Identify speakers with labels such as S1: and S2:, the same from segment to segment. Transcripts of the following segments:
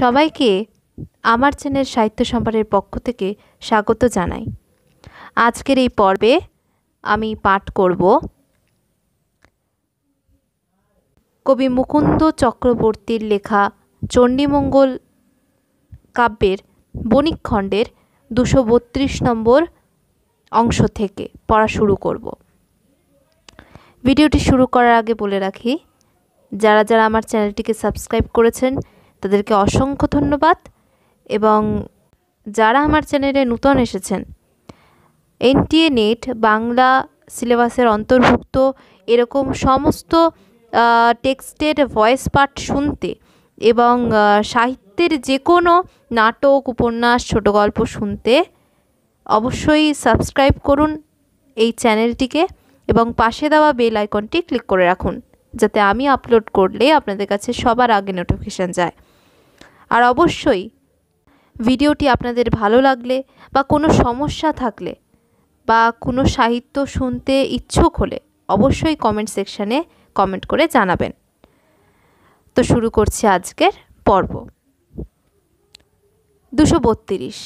S1: সবাইকে আমার চ্যানেল সাহিত্য সম্ভারের পক্ষ থেকে স্বাগত জানাই আজকের এই পর্বে আমি পাঠ করব কবি মুকুন্দ চক্রবর্তীর লেখা চণ্ডীমঙ্গল কাব্যের বণিক খণ্ডের দুশো বত্রিশ নম্বর অংশ থেকে পড়া শুরু করব ভিডিওটি শুরু করার আগে বলে রাখি যারা যারা আমার চ্যানেলটিকে সাবস্ক্রাইব করেছেন তাদেরকে অসংখ্য ধন্যবাদ এবং যারা আমার চ্যানেলে নূতন এসেছেন এনটিএ নেট বাংলা সিলেবাসের অন্তর্ভুক্ত এরকম সমস্ত টেক্সটের ভয়েস পার্ট শুনতে এবং সাহিত্যের যে কোনো নাটক উপন্যাস ছোট গল্প শুনতে অবশ্যই সাবস্ক্রাইব করুন এই চ্যানেলটিকে এবং পাশে দেওয়া বেল আইকনটি ক্লিক করে রাখুন যাতে আমি আপলোড করলে আপনাদের কাছে সবার আগে নোটিফিকেশান যায় আর অবশ্যই ভিডিওটি আপনাদের ভালো লাগলে বা কোনো সমস্যা থাকলে বা কোনো সাহিত্য শুনতে ইচ্ছুক হলে অবশ্যই কমেন্ট সেকশানে কমেন্ট করে জানাবেন তো শুরু করছি আজকের পর্ব দুশো বত্রিশ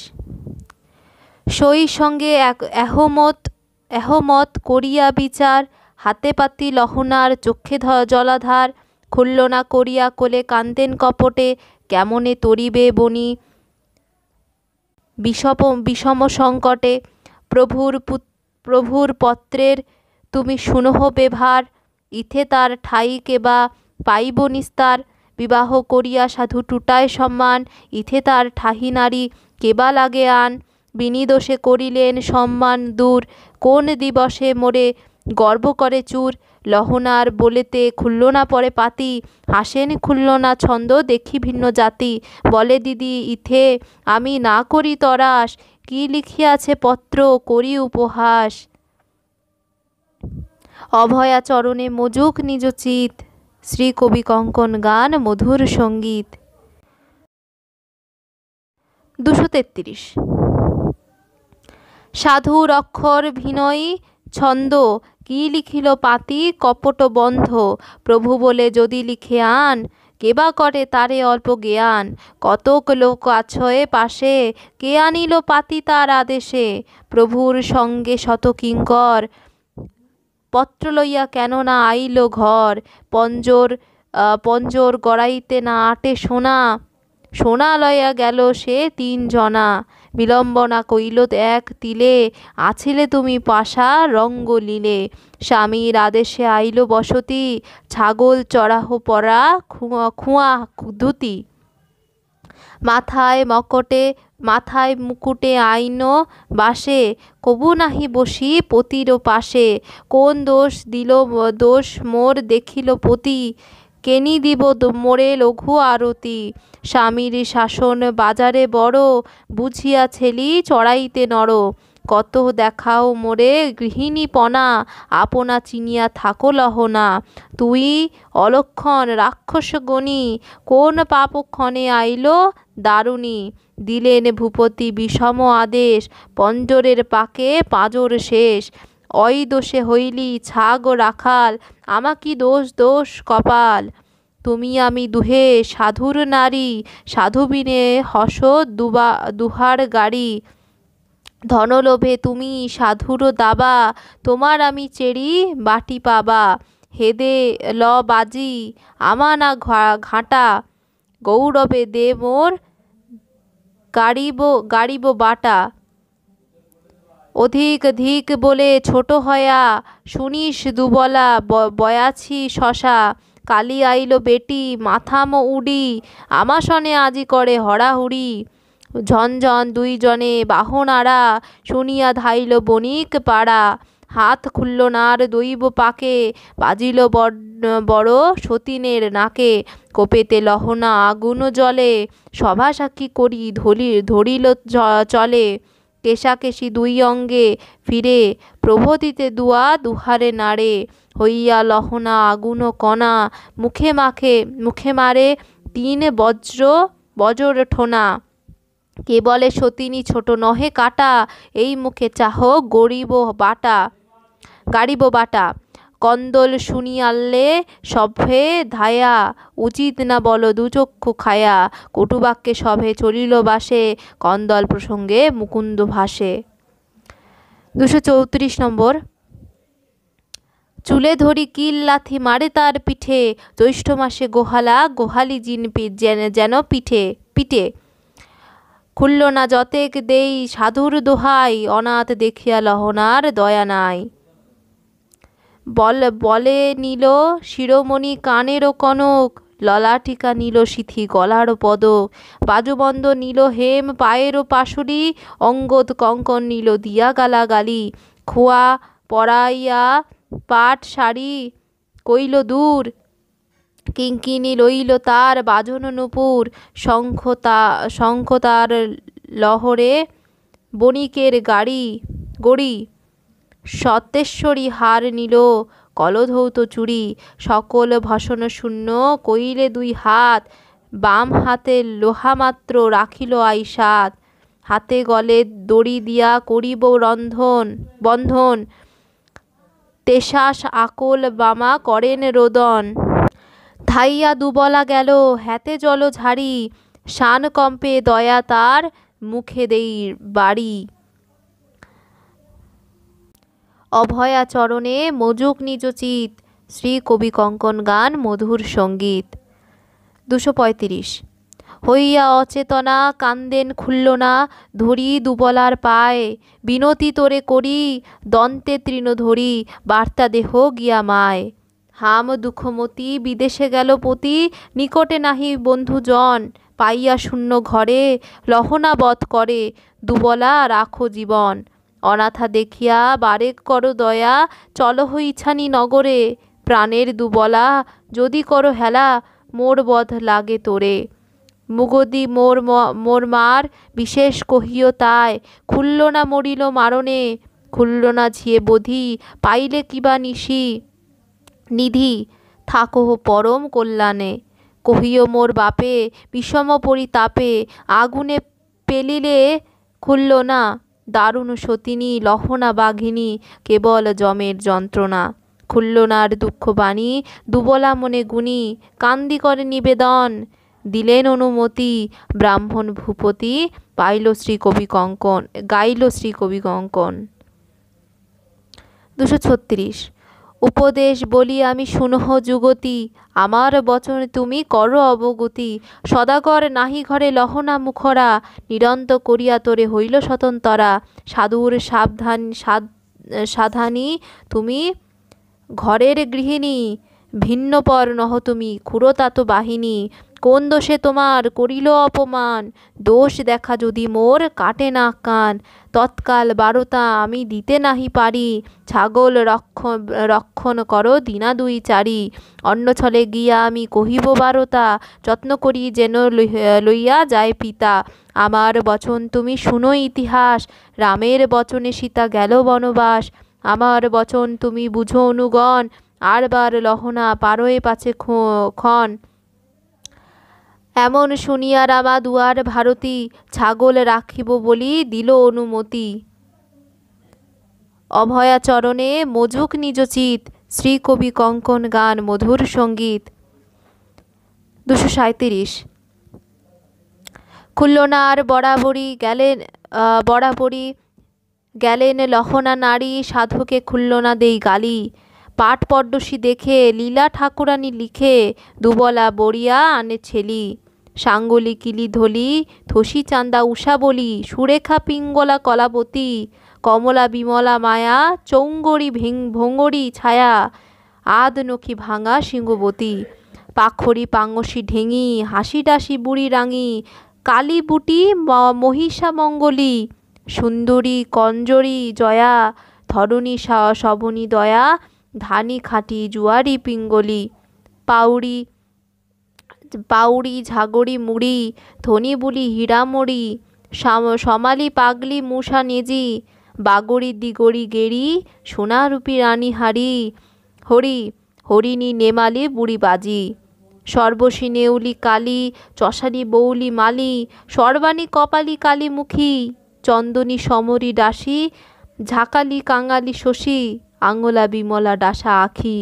S1: সই সঙ্গে এক এহমত এহমত করিয়া বিচার হাতে পাতি লহনার চক্ষে জলাধার খুলল না করিয়া কোলে কান্দেন কপটে কেমনে তরিবে বনি বিষপ বিষম সংকটে প্রভুর প্রভুর পত্রের তুমি সুনহ ব্যবহার ইথে তার ঠাই কেবা পাইব নিস্তার বিবাহ করিয়া সাধু টুটায় সম্মান ইথে তার ঠাহি নারী কেবা লাগে আন বিনিদোষে করিলেন সম্মান দূর কোন দিবসে মোরে গর্ব করে চুর লহনার বলেতে খুলল না পরে পাতি হাসেন খুলল না ছন্দ দেখি ভিন্ন জাতি বলে দিদি ইথে আমি না করি তরাস কি লিখিয়াছে পত্র করি উপহাস অভয়া চরণে মজুক নিজচিত শ্রী কবি কঙ্কন গান মধুর সঙ্গীত দুশো তেত্রিশ সাধুর অক্ষর ভিনয়ী ছন্দ কি লিখিল পাতি কপট বন্ধ প্রভু বলে যদি লিখে আন কেবা করে তারে অল্প জ্ঞান কতক লোক আছয়ে পাশে কে আনিল পাতি তার আদেশে প্রভুর সঙ্গে শত কিঙ্কর পত্র লইয়া কেন না আইল ঘর পঞ্জর পঞ্জর গড়াইতে না আটে সোনা সোনা লইয়া গেল সে তিন জনা বিলম্ব না কইল এক তিলে আছিলে তুমি পাশা রঙ্গ স্বামীর আদেশে আইল বসতি ছাগল চড়াহ পরা খুঁয়া খুঁয়া ধুতি মাথায় মকটে মাথায় মুকুটে আইন বাসে কবু নাহি বসি পতির পাশে কোন দোষ দিল দোষ মোর দেখিল পতি কেনি দিব মোরে লঘু আরতি স্বামীর শাসন বাজারে বড় বুঝিয়া ছেলি চড়াইতে নর কত দেখাও মোরে গৃহিণীপনা আপনা চিনিয়া থাকো লহনা তুই অলক্ষণ রাক্ষস গণি কোন পাপক্ষণে আইল দারুণী দিলেন ভূপতি বিষম আদেশ পঞ্জরের পাকে পাঁজর শেষ অই দোষে হইলি ছাগ রাখাল আমাকি দোষ দোষ কপাল তুমি আমি দুহে সাধুর নারী সাধু বিনে হস দুবা দুহার গাড়ি ধনলোভে তুমি সাধুর দাবা তোমার আমি চেরি বাটি পাবা হেদে ল বাজি আমা না ঘাঁটা গৌরবে দে মোর গাড়িব গাড়িব বাটা অধিক ধিক বলে ছোট হয়া শুনিস দুবলা বয়াছি শশা কালি আইল বেটি মাথাম উড়ি আমাশনে আজি করে হড়াহুড়ি ঝনঝন দুইজনে আড়া শুনিয়া ধাইল বণিক পাড়া হাত খুলল নার দৈব পাকে বাজিল বড় সতীনের নাকে কোপেতে লহনা আগুন জলে সভাসাক্ষী করি ধলি ধরিল চলে কেশাকেশি দুই অঙ্গে ফিরে প্রভতিতে দুয়া দুহারে নাড়ে হইয়া লহনা আগুন কণা মুখে মাখে মুখে মারে তিন বজ্র বজর ঠোনা কে বলে সতিনী ছোট নহে কাটা এই মুখে চাহ গরিব বাটা গাড়িব বাটা কন্দল শুনি আনলে ধায়া উচিত না বলো দুচক্ষু খায়া কটুবাক্যে সভে চলিল বাসে কন্দল প্রসঙ্গে মুকুন্দ ভাসে দুশো চৌত্রিশ নম্বর চুলে ধরি কিল লাথি মারে তার পিঠে জ্যৈষ্ঠ মাসে গোহালা গোহালি জিন যেন পিঠে পিঠে খুলল না যতেক দেই সাধুর দোহাই অনাথ দেখিয়া লহনার দয়া নাই বল বলে নিল শিরোমণি কানেরও কনক ললাটিকা নিল সিথি গলার পদ বাজুবন্ধ নিল হেম পায়েরও পাশুরি অঙ্গদ কঙ্কন নিল দিয়া গালা গালি খোয়া পড়াইয়া পাট শাড়ি কইল দূর কিঙ্কিনি লইল তার বাজন নুপুর শঙ্খতা শঙ্খতার লহরে বণিকের গাড়ি গড়ি সতেশ্বরী হার নিল কলধৌত চুড়ি সকল ভসন শূন্য কইলে দুই হাত বাম হাতে লোহামাত্র রাখিল আইসাত হাতে গলে দড়ি দিয়া করিব রন্ধন বন্ধন তেশাস আকল বামা করেন রোদন থাইয়া দুবলা গেল হ্যাতে জল ঝাড়ি শানকম্পে দয়া তার মুখে দেই বাড়ি অভয়াচরণে মজুক নিজচিত শ্রী কবি কঙ্কন গান মধুর সঙ্গীত দুশো পঁয়ত্রিশ হইয়া অচেতনা কান্দেন খুলল না ধরি দুবলার পায় বিনতি তোরে করি দন্তে তৃণ ধরি বার্তা দেহ গিয়া মায় হাম দুঃখমতি বিদেশে গেল পতি নিকটে নাহি বন্ধুজন পাইয়া শূন্য ঘরে লহনাবধ করে দুবলা রাখো জীবন অনাথা দেখিয়া বারেক করো দয়া চল হইছানি নগরে প্রাণের দুবলা যদি করো হেলা মোর বধ লাগে তোরে মুগদি মোর মোর মার বিশেষ কহিও তাই খুলল না মরিল মারণে খুলল না ঝিয়ে বধি পাইলে কিবা নিশি নিধি থাকহ পরম কল্যাণে কহিও মোর বাপে বিষম পরিতাপে আগুনে পেলিলে খুলল না দারুণ সতিনী লহনা বাঘিনী কেবল জমের যন্ত্রণা খুল্লনার দুঃখবাণী দুবলা মনে গুণী কান্দি করে নিবেদন দিলেন অনুমতি ব্রাহ্মণ ভূপতি পাইল শ্রী কবি কঙ্কন গাইল শ্রী কবি কঙ্কন দুশো ছত্রিশ উপদেশ বলি আমি শুনহ যুগতি আমার বচন তুমি কর অবগতি সদাগর নাহি ঘরে লহনা মুখরা নিরন্ত করিয়া তোরে হইল স্বতন্তরা সাধুর সাবধান সাধানী তুমি ঘরের গৃহিণী ভিন্নপর নহ তুমি ক্ষুরতাত বাহিনী কোন দোষে তোমার করিল অপমান দোষ দেখা যদি মোর কাটে না কান তৎকাল বারতা আমি দিতে নাহি পারি ছাগল রক্ষণ রক্ষণ করো দিনা দুই চারি অন্য ছলে গিয়া আমি কহিব বারতা যত্ন করি যেন লইয়া যায় পিতা আমার বচন তুমি শুনো ইতিহাস রামের বচনে সীতা গেল বনবাস আমার বচন তুমি বুঝো অনুগণ আর বার লহনা পারোয়ে পাছে ক্ষণ এমন শুনিয়া রামা দুয়ার ভারতী ছাগল রাখিব বলি দিল অনুমতি অভয়াচরণে মজুক নিজচিত শ্রীকবি কঙ্কন গান মধুর সঙ্গীত দুশো সাঁত্রিশ খুল্লনার বরাবরই গেলেন বরাবরই গেলেন লহনা নারী সাধুকে খুল্লনা দেই গালি পাট পদ্মসী দেখে লীলা ঠাকুরানি লিখে দুবলা বড়িয়া আনে ছেলি সাঙ্গলি কিলি ধলি থসি চান্দা উষা বলি সুরেখা পিঙ্গলা কলাবতী কমলা বিমলা মায়া চৌঙ্গরি ভঙ্গরি ছায়া আদ নখি ভাঙা সিংহবতী পাখরি পাঙ্গসি ঢেঙি হাসি ডাসি বুড়ি রাঙি কালী বুটি মহিষা মঙ্গলি সুন্দরী কঞ্জরি জয়া ধরণী শবনী দয়া ধানি খাটি জুয়ারি পিঙ্গলি পাউড়ি পাউড়ি ঝাগড়ি মুড়ি ধনি বুলি হীরামড়ি সমালি পাগলি মূষা নেজি বাগড়ি দিগড়ি গেরি সোনারূপী রানী হারি হরি হরিণী নেমালি বুড়ি বাজি সর্বশী নেউলি কালী চষানি বৌলি মালি সর্বাণী কপালি কালী মুখী চন্দনী সমরি ডাসি ঝাকালি কাঙালি শশী আঙলা বিমলা ডাসা আখি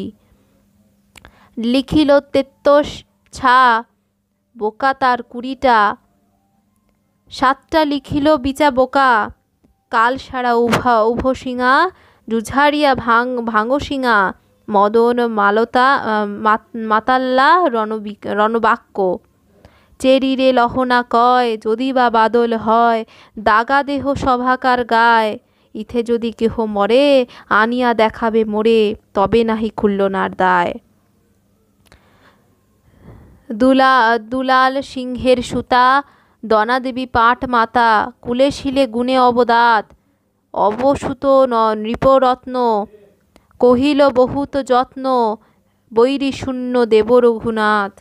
S1: লিখিল তেত্তস ছা আচ্ছা, বোকা তার কুড়িটা সাতটা লিখিল বিচা বোকা কাল সারা উভা উভসিঙা জুঝারিয়া ভাং ভাঙসিঙা মদন মালতা মাতাল্লা রণবি রণবাক্য চেরিরে লহনা কয় যদি বা বাদল হয় দাগা দেহ সভাকার গায় ইথে যদি কেহ মরে আনিয়া দেখাবে মোরে তবে নাহি খুলল খুল্লনার দায় দুলা দুলাল সিংহের সুতা দনাদেবী পাট মাতা কুলে শিলে গুণে অবদাত অবসুত নৃপরত্ন কহিল বহুত যত্ন বৈরী শূন্য দেব রঘুনাথ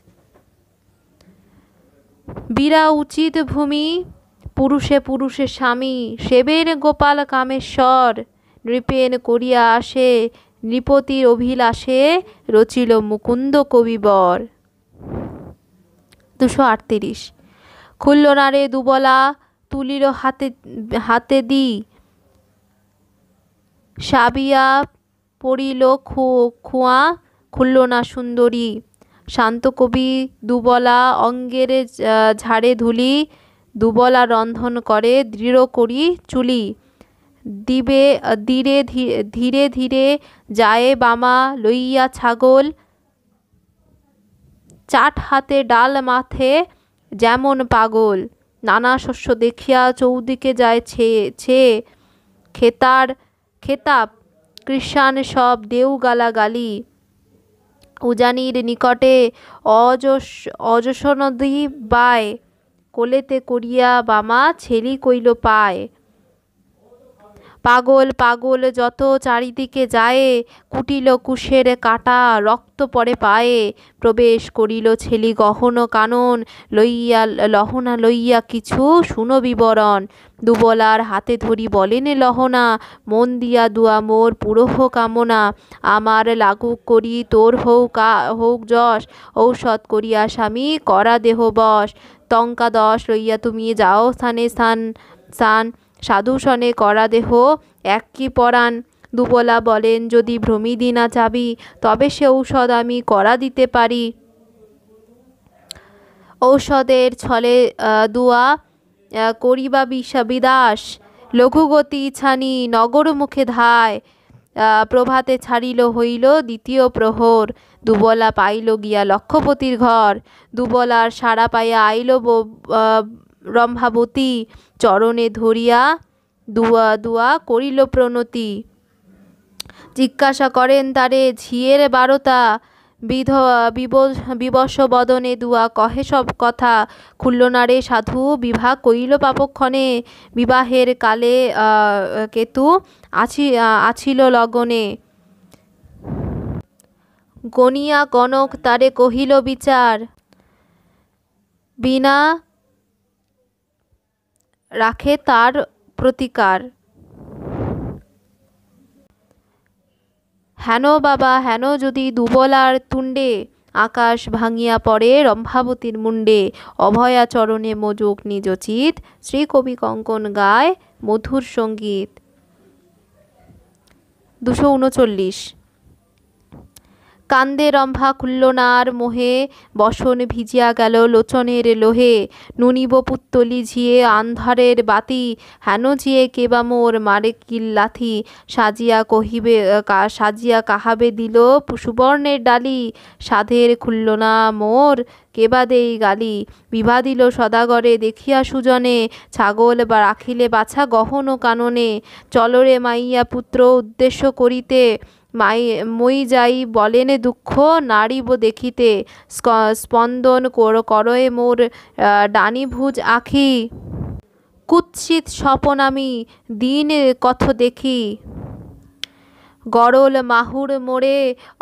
S1: বীরা উচিত ভূমি পুরুষে পুরুষে স্বামী সেবেন গোপাল কামেশ্বর নৃপেন করিয়া আসে নৃপতির অভিলাষে রচিল মুকুন্দ কবিবর দুশো আটত্রিশ খুলল না রে দুবলা তুলিল হাতে হাতে দি সাবিয়া পড়িল খোঁয়া খুলল না সুন্দরী শান্ত কবি দুবলা অঙ্গের ঝাড়ে ধুলি দুবলা রন্ধন করে দৃঢ় করি চুলি দিবে ধীরে ধীরে ধীরে যায় বামা লইয়া ছাগল চাট হাতে ডাল মাথে যেমন পাগল নানা শস্য দেখিয়া চৌদিকে যায় ছে ছে খেতার খেতাব কৃষাণ সব দেউগালা গালি উজানির নিকটে অজস অজসনদী বায় কোলেতে করিয়া বামা ছেলি কইল পায় পাগল পাগল যত চারিদিকে যায় কুটিল কুশের কাটা রক্ত পরে পায়ে প্রবেশ করিল ছেলি গহন কানন লইয়া লহনা লইয়া কিছু শুনো বিবরণ দুবলার হাতে ধরি বলেন লহনা মন দিয়া দুয়া মোর পুরোহ কামনা আমার লাগুক করি তোর হৌ হৌক যশ ঔষধ করিয়া স্বামী করা দেহ বস টঙ্কা দশ লইয়া তুমি যাও স্থানে স্থান স্থান সাধুসনে করা দেহ এক কি পরাণ দুবলা বলেন যদি ভ্রমিদি না চাবি তবে সে ঔষধ আমি করা দিতে পারি ঔষধের ছলে দুয়া করিবা বিদাস লঘুগতি ছানি নগর মুখে ধায় প্রভাতে ছাড়িল হইল দ্বিতীয় প্রহর দুবলা পাইল গিয়া লক্ষপতির ঘর দুবলার সাড়া পাইয়া আইল রম্ভাবতী চরণে ধরিয়া দুয়া দুয়া করিল প্রণতি জিজ্ঞাসা করেন তারে ঝিয়ের বারতা বিধ বিবশ বদনে দুয়া কহে সব কথা খুল্ল নারে সাধু বিবাহ কইল পাপক্ষণে বিবাহের কালে কেতু আছি আছিল লগনে গনিয়া কনক তারে কহিল বিচার বিনা রাখে তার প্রতিকার হেন বাবা হেন যদি দুবলার তুণ্ডে আকাশ ভাঙিয়া পড়ে রম্ভাবতীর মুণ্ডে অভয়াচরণে মজুক নিজচিত শ্রীকবি কঙ্কন গায় মধুর সঙ্গীত দুশো উনচল্লিশ কান্দে রম্ভা কুল্লনার মোহে বসন ভিজিয়া গেল লোচনের লোহে নুনিব পুত্তলি ঝিয়ে আন্ধারের বাতি হেন ঝিয়ে কেবা মোর মারে কিল্লাথি সাজিয়া কহিবে সাজিয়া কাহাবে দিল সুবর্ণের ডালি সাধের না মোর কেবা দেই গালি বিভা দিল সদাগরে দেখিয়া সুজনে ছাগল বা রাখিলে বাছা গহন কাননে চলরে মাইয়া পুত্র উদ্দেশ্য করিতে মাই মই যাই বলেন দুঃখ নাড়িব দেখিতে স্পন্দন করয়ে মোর ডানিভুজ আখি কুৎসিত স্বপন আমি দিন কথ দেখি গরল মাহুর মোড়ে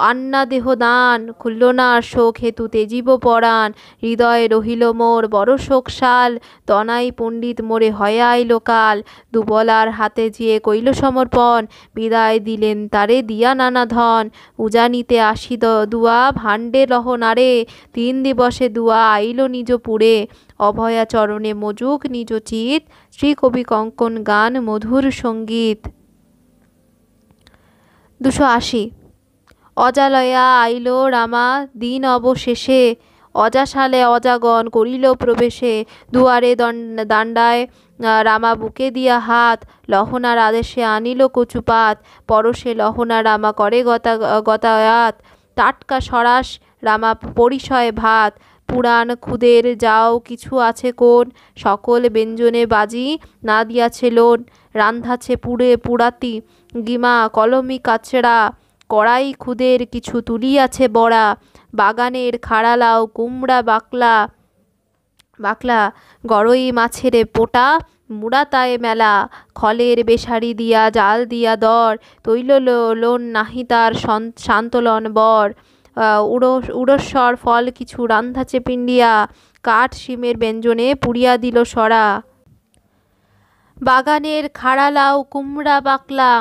S1: আন্না দেহ দান খুলল না শোক হেতুতে জীব পরাণ হৃদয়ে রহিল মোর বড় শোকশাল তনাই পণ্ডিত মোরে হয়াই লোকাল দুবলার হাতে যেয়ে কইল সমর্পণ বিদায় দিলেন তারে দিয়া নানা ধন উজানিতে আসিদ দুয়া ভাণ্ডে নারে তিন দিবসে দুয়া আইল নিজ পুরে অভয়া চরণে মজুক নিজ চিত শ্রী কবি কঙ্কন গান মধুর সঙ্গীত দুশো আশি অজালয়া আইল রামা দিন অবশেষে অজাশালে অজাগণ করিল প্রবেশে দুয়ারে দাণ্ডায় রামা বুকে দিয়া হাত লহনার আদেশে আনিল কচুপাত পরশে লহনা রামা করে গতা গতায়াত টাটকা সরাস রামা পরিষয় ভাত পুরাণ খুদের যাও কিছু আছে কোন সকল ব্যঞ্জনে বাজি না দিয়াছে লোন রান্ধাছে পুড়ে পুরাতি গিমা কলমি কাচড়া কড়াই খুদের কিছু তুলিয়াছে বড়া বাগানের খাড়ালাও কুমড়া বাকলা বাকলা গড়ই মাছের পোটা মুড়াতায় মেলা খলের বেসারি দিয়া জাল দিয়া দর তৈল লোন নাহি তার শান্তলন বর উড়ো উড়স্বর ফল কিছু রান্ধাছে পিণ্ডিয়া কাঠ শিমের ব্যঞ্জনে পুড়িয়া দিল সরা বাগানের খাড়ালাও কুমড়া বাকলা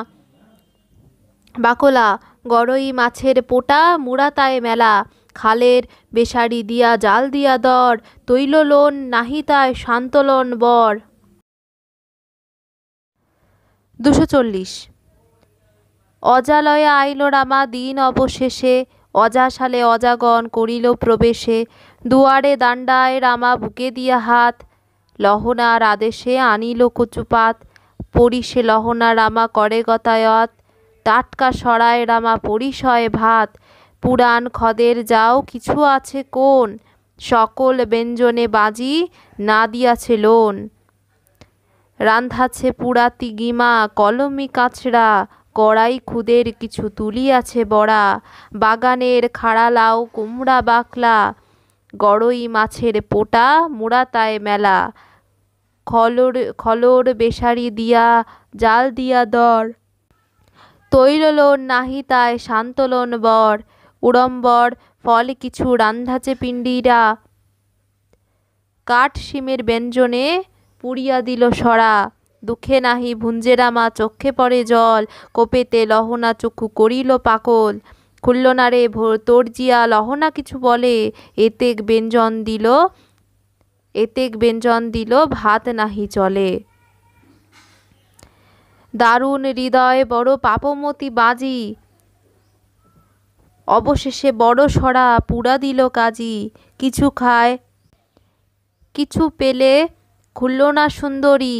S1: বাকলা গড়ই মাছের পোটা মুড়াতায় মেলা খালের বেসারি দিয়া জাল দিয়া দর তৈল লোন নাহিতায় শান্তলন বর দুশো চল্লিশ অজালয়ে আইল রামা দিন অবশেষে অজাশালে অজাগণ করিল প্রবেশে দুয়ারে দাণ্ডায় রামা বুকে দিয়া হাত লহনার আদেশে আনিল কচুপাত পরিষে লহনা রামা করে গতায়ত টাটকা সরায় রামা পরিষয় ভাত পুরাণ খদের যাও কিছু আছে কোন সকল ব্যঞ্জনে বাজি না দিয়াছে লোন রান্ধাছে পুরাতি গিমা কলমি কাছড়া কড়াই খুদের কিছু তুলিয়াছে বড়া বাগানের খাড়া লাউ কুমড়া বাকলা গড়ই মাছের পোটা মোড়াতায় মেলা খলর খলর বেসারি দিয়া জাল দিয়া দর তৈললোন নাহি তায় শান্তলোন বর উড়ম্বর ফল কিছু রান্ধাচে পিণ্ডিরা কাঠ শিমের ব্যঞ্জনে পুড়িয়া দিল সরা দুঃখে নাহি ভুঞ্জেরা মা চক্ষে পড়ে জল কোপেতে লহনা চক্ষু করিল পাকল খুলল না রে তর্জিয়া লহনা কিছু বলে এতেক ব্যঞ্জন দিল এতেক ব্যঞ্জন দিল ভাত নাহি চলে দারুণ হৃদয় বড় পাপমতি বাজি অবশেষে বড় সরা পুরা দিল কাজি কিছু খায় কিছু পেলে খুলল না সুন্দরী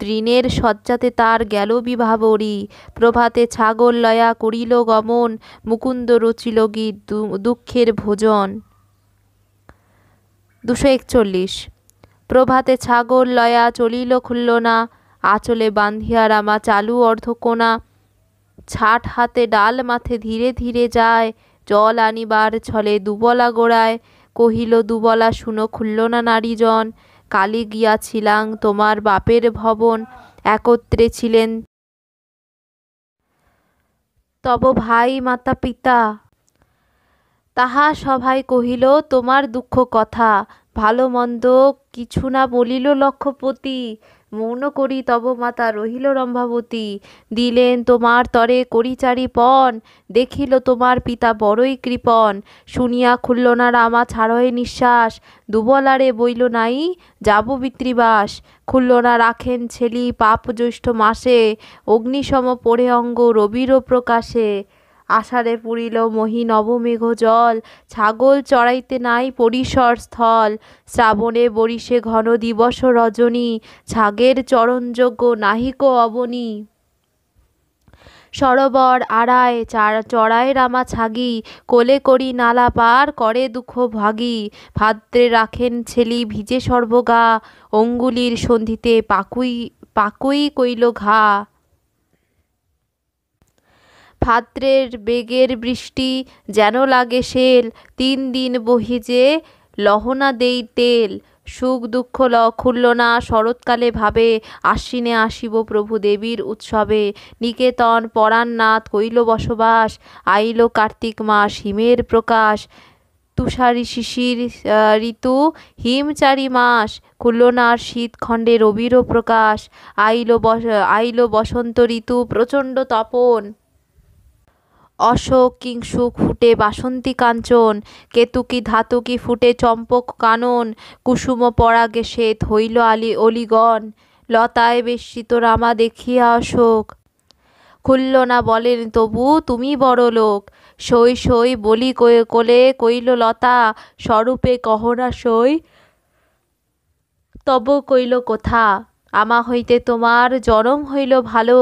S1: তৃণের সজ্জাতে তার গেল বিভাবরী প্রভাতে ছাগল লয়া করিল গমন মুকুন্দ রচিল গীত দুঃখের ভোজন দুশো একচল্লিশ প্রভাতে ছাগল লয়া চলিল খুলল না আচলে বান্ধিয়া রামা চালু অর্ধকোনা ছাট হাতে ডাল মাথে ধীরে ধীরে যায় জল আনিবার ছলে দুবলা গোড়ায় কহিল দুবলা শুনো খুলল না নারীজন কালি গিয়াছিলাম তোমার বাপের ভবন একত্রে ছিলেন তব ভাই মাতা পিতা তাহা সভায় কহিল তোমার দুঃখ কথা ভালো মন্দ কিছু না বলিল লক্ষপতি মৌন করি তব মাতা রহিল রম্ভাবতী দিলেন তোমার তরে করিচারি পণ দেখিল তোমার পিতা বড়ই কৃপণ শুনিয়া খুলল না রামা ছাড়য়ে নিঃশ্বাস দুবলারে বইল নাই যাব পিতৃবাস খুলল না রাখেন ছেলি পাপ জ্যৈষ্ঠ মাসে অগ্নিসম পড়ে অঙ্গ রবিরও প্রকাশে আষাঢ়ে পুরিল মহি নবমেঘ জল ছাগল চড়াইতে নাই পরিসর স্থল শ্রাবণে বরিষে ঘন দিবস রজনী ছাগের চরণযোগ্য নাহিক অবনী সরোবর আড়ায় চার চড়ায় রামা ছাগি কোলে করি নালা পার করে দুঃখ ভাগি ভাদ্রে রাখেন ছেলি ভিজে সর্বগা অঙ্গুলির সন্ধিতে পাকুই পাকুই কইল ঘা ভাদ্রের বেগের বৃষ্টি যেন লাগে শেল তিন দিন বহি যে লহনা দেই তেল সুখ দুঃখ ল খুলল না শরৎকালে ভাবে আশ্বিনে আসিব প্রভু দেবীর উৎসবে নিকেতন পরাণনাথ কইল বসবাস আইল কার্তিক মাস হিমের প্রকাশ তুষারি শিশির ঋতু হিমচারি মাস কুল্লনার শীত খণ্ডে রবিরও প্রকাশ আইল বস আইল বসন্ত ঋতু প্রচণ্ড তপন অশোক কিংসুক ফুটে বাসন্তী কাঞ্চন কেতুকি ধাতুকি ফুটে চম্পক কানন কুসুম পরাগে শ্বেত হইল আলি অলিগণ লতায় বেশিত রামা দেখিয়া অশোক খুলল না বলেন তবু তুমি বড় লোক সই সই বলি কোলে কইল লতা স্বরূপে কহনা সই তব কইল কোথা আমা হইতে তোমার জনম হইল ভালো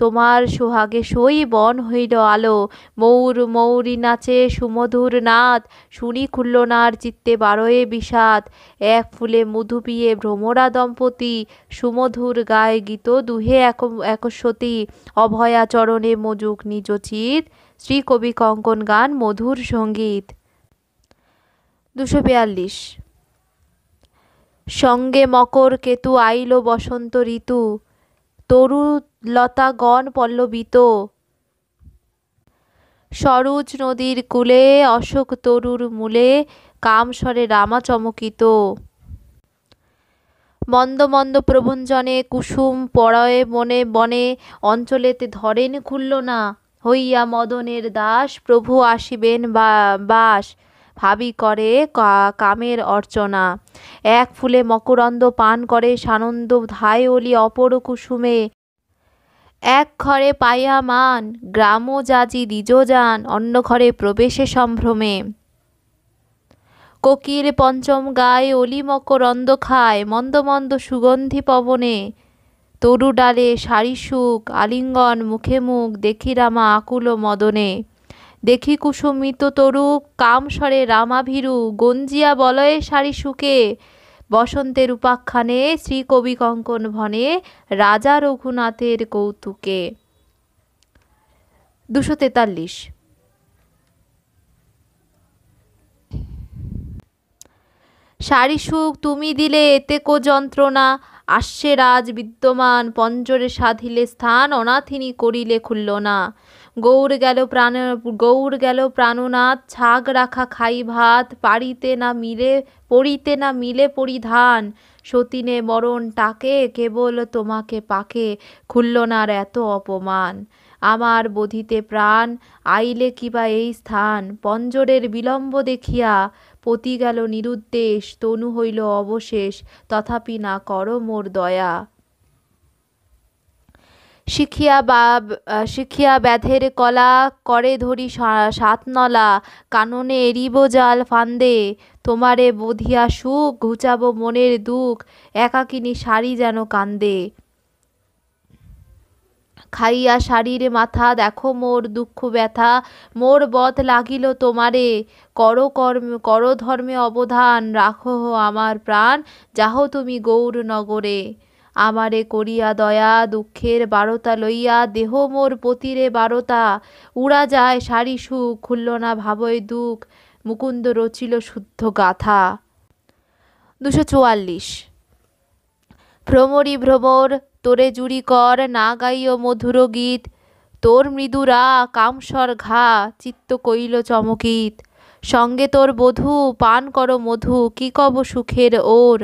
S1: তোমার সোহাগে সই বন হইল আলো মৌর মৌরী নাচে সুমধুর নাথ শুনি নার চিত্তে বারোয়ে বিষাদ এক ফুলে মধু পিয়ে ভ্রমরা দম্পতি সুমধুর গায়ে গীত দুহে এক একস্বতী অভয়া চরণে মজুক নিজচিত শ্রীকবি কঙ্কন গান মধুর সঙ্গীত দুশো বিয়াল্লিশ সঙ্গে মকর কেতু আইল বসন্ত ঋতু গণ পল্লবিত সরুজ নদীর কূলে অশোক তরুর মূলে কামস্বরে রামা চমকিত মন্দ মন্দ প্রভঞ্জনে কুসুম পড়য়ে বনে বনে অঞ্চলেতে ধরেন খুলল না হইয়া মদনের দাস প্রভু আসিবেন বাস ভাবি করে কামের অর্চনা এক ফুলে মকরন্দ পান করে সানন্দ ধায় অলি অপর কুসুমে এক ঘরে পাইয়া মান গ্রাম যাজি দ্বিজ যান অন্য ঘরে প্রবেশে সম্ভ্রমে কোকিল পঞ্চম গায়ে অলি মকরন্দ খায় মন্দ মন্দ সুগন্ধি পবনে তরু ডালে শাড়ি সুখ আলিঙ্গন মুখে মুখ দেখিরামা আকুল মদনে দেখি কুসুমিত তরু কামসরে রামাভীরু গঞ্জিয়া বলয়ে সারি শুকে বসন্তের উপাখ্যানে শ্রীকবি কঙ্কন ভনে রাজা রঘুনাথের কৌতুকে দুশো তেতাল্লিশ শাড়ি সুখ তুমি দিলে এতে কো যন্ত্রণা আশ্বে রাজ বিদ্যমান পঞ্জরে সাধিলে স্থান অনাথিনী করিলে খুলল না গৌর গেল প্রাণ গৌর গেল প্রাণনাথ ছাগ রাখা খাই ভাত পারিতে না মিলে পড়িতে না মিলে পরিধান সতীনে মরণ তাকে কেবল তোমাকে পাকে খুল্লনার এত অপমান আমার বধিতে প্রাণ আইলে কিবা এই স্থান পঞ্জরের বিলম্ব দেখিয়া পতি গেল নিরুদ্দেশ তনু হইল অবশেষ তথাপি না কর মোর দয়া শিখিয়া বা শিখিয়া ব্যাধের কলা করে ধরি সাতনলা কাননে এরিব জাল ফান্দে তোমারে বধিয়া সুখ ঘুচাবো মনের দুঃখ একাকিনী শাড়ি যেন কান্দে খাইয়া শাড়ির মাথা দেখো মোর দুঃখ ব্যথা মোর বধ লাগিল তোমারে কর কর্ম কর ধর্মে অবধান রাখো আমার প্রাণ যাহো তুমি গৌর নগরে আমারে করিয়া দয়া দুঃখের বারতা লইয়া দেহ মোর পতিরে বারতা উড়া যায় সারি সুখ খুলল না ভাবয় দুঃখ মুকুন্দ রচিল শুদ্ধ গাথা দুশো চুয়াল্লিশ ভ্রমরি ভ্রমর তোরে জুড়ি কর না গাইও মধুর গীত তোর মৃদুরা কামসর ঘা চিত্ত কইল চমকিত সঙ্গে তোর বধু পান কর মধু কি কব সুখের ওর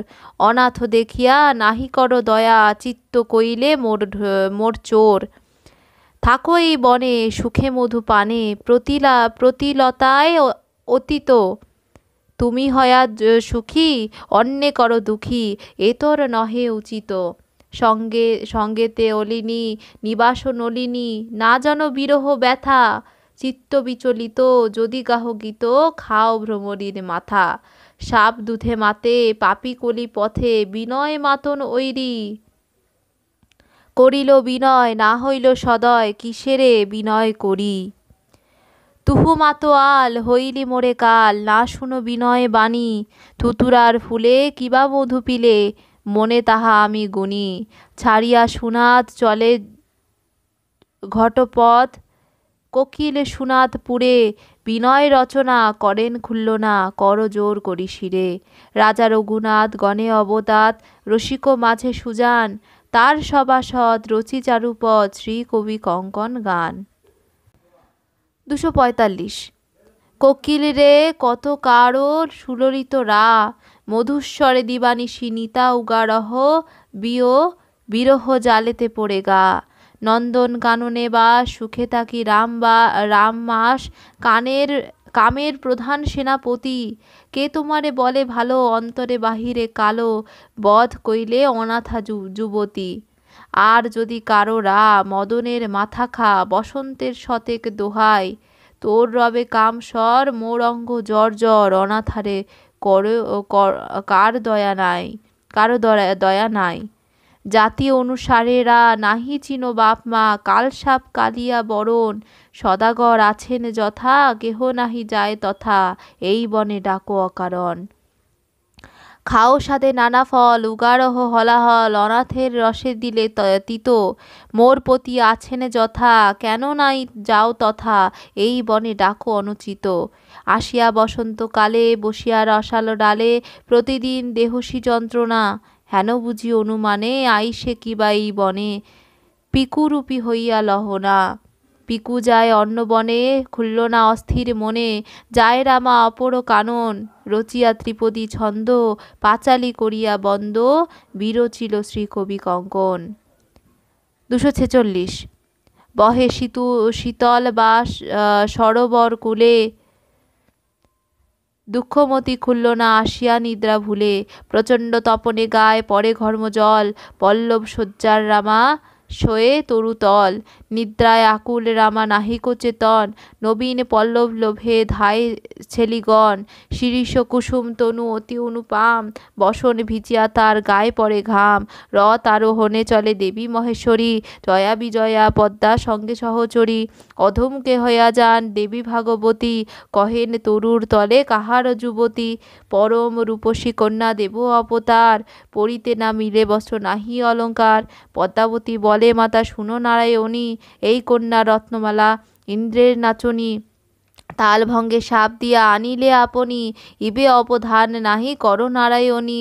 S1: অনাথ দেখিয়া নাহি করো দয়া চিত্ত কইলে মোর মোর চোর থাকো এই বনে সুখে মধু পানে প্রতিলা প্রতিলতায় অতীত তুমি হয়া সুখী অন্যে কর দুঃখী এ তোর নহে উচিত সঙ্গে সঙ্গেতে অলিনী নিবাস নলিনী না যেন বিরহ ব্যথা চিত্ত বিচলিত যদি গাহ গীত খাও ভ্রমরীর মাথা সাপ দুধে মাতে পাপি কলি পথে বিনয় মাতন ঐরি করিল বিনয় না হইল সদয় কিসেরে বিনয় করি তুহু আল হইলি মোরে কাল না শুনো বিনয় বাণী থুতুরার ফুলে কিবা মধু পিলে মনে তাহা আমি গুণী ছাড়িয়া সুনাত চলে ঘটপথ কোকিল পুরে বিনয় রচনা করেন খুলল না কর জোর করি শিরে রাজা রঘুনাথ গণে অবতাত রসিক মাঝে সুজান তার সভাসদ রচি চারুপদ শ্রী কবি কঙ্কন গান দুশো পঁয়তাল্লিশ কোকিল রে কত কারো সুললিত রা মধুস্বরে দিবানিশি নিতা উগারহ বিয় বিরহ জালেতে পড়ে গা নন্দন কাননে বাস সুখে থাকি রাম বা রাম মাস কানের কামের প্রধান সেনাপতি কে তোমারে বলে ভালো অন্তরে বাহিরে কালো বধ কইলে অনাথা যুবতী আর যদি কারো রা মদনের মাথা খা বসন্তের শতেক দোহাই তোর রবে কাম সর মোর অঙ্গ জ্বর অনাথারে কর কার দয়া নাই কারো দয়া দয়া নাই জাতি অনুসারেরা নাহি চিন বাপ মা কালসাপ কালিয়া বরণ সদাগর আছেন যথা কেহ নাহি যায় তথা এই বনে ডাকো অকারণ খাও সাথে নানা ফল উগারহ হলাহল অনাথের রসে দিলে তিত মোর প্রতি আছেন যথা কেন নাই যাও তথা এই বনে ডাকো অনুচিত আসিয়া বসন্তকালে বসিয়া রসালো ডালে প্রতিদিন দেহসী যন্ত্রণা হেন বুঝি অনুমানে আইসে বা এই বনে পিকুরূপী হইয়া লহনা পিকু যায় অন্ন বনে খুলল না অস্থির মনে যায় রামা অপর কানন রচিয়া ত্রিপদী ছন্দ পাঁচালি করিয়া বন্দ বিরচিল শ্রীকবি কঙ্কন দুশো ছেচল্লিশ বহে শীতু শীতল বা সরোবর কুলে দুঃখমতি খুলল না আসিয়া নিদ্রা ভুলে প্রচণ্ড তপনে গায়ে পরে ঘর্ম জল পল্লব শয্যার রামা শোয়ে তরুতল নিদ্রায় আকুল রামা নাহিক চেতন নবীন পল্লব লোভে ধায় ছেলিগণ শিরীষ কুসুম তনু অতি অনুপাম বসন ভিজিয়া তার গায়ে পড়ে ঘাম রথ আরোহণে চলে দেবী মহেশ্বরী জয়া বিজয়া পদ্মা সঙ্গে সহচরী অধমকে হইয়া যান দেবী ভাগবতী কহেন তরুর তলে কাহার যুবতী পরম রূপসী কন্যা দেব অবতার পড়িতে না মিলে বস্ত্র নাহি অলঙ্কার পদ্মাবতী বলে মাতা শুনো নারায়ণী এই কন্যা রত্নমালা ইন্দ্রের নাচনী ভঙ্গে সাপ দিয়া আনিলে আপনি ইবে অবধান নাহি কর নারায়ণী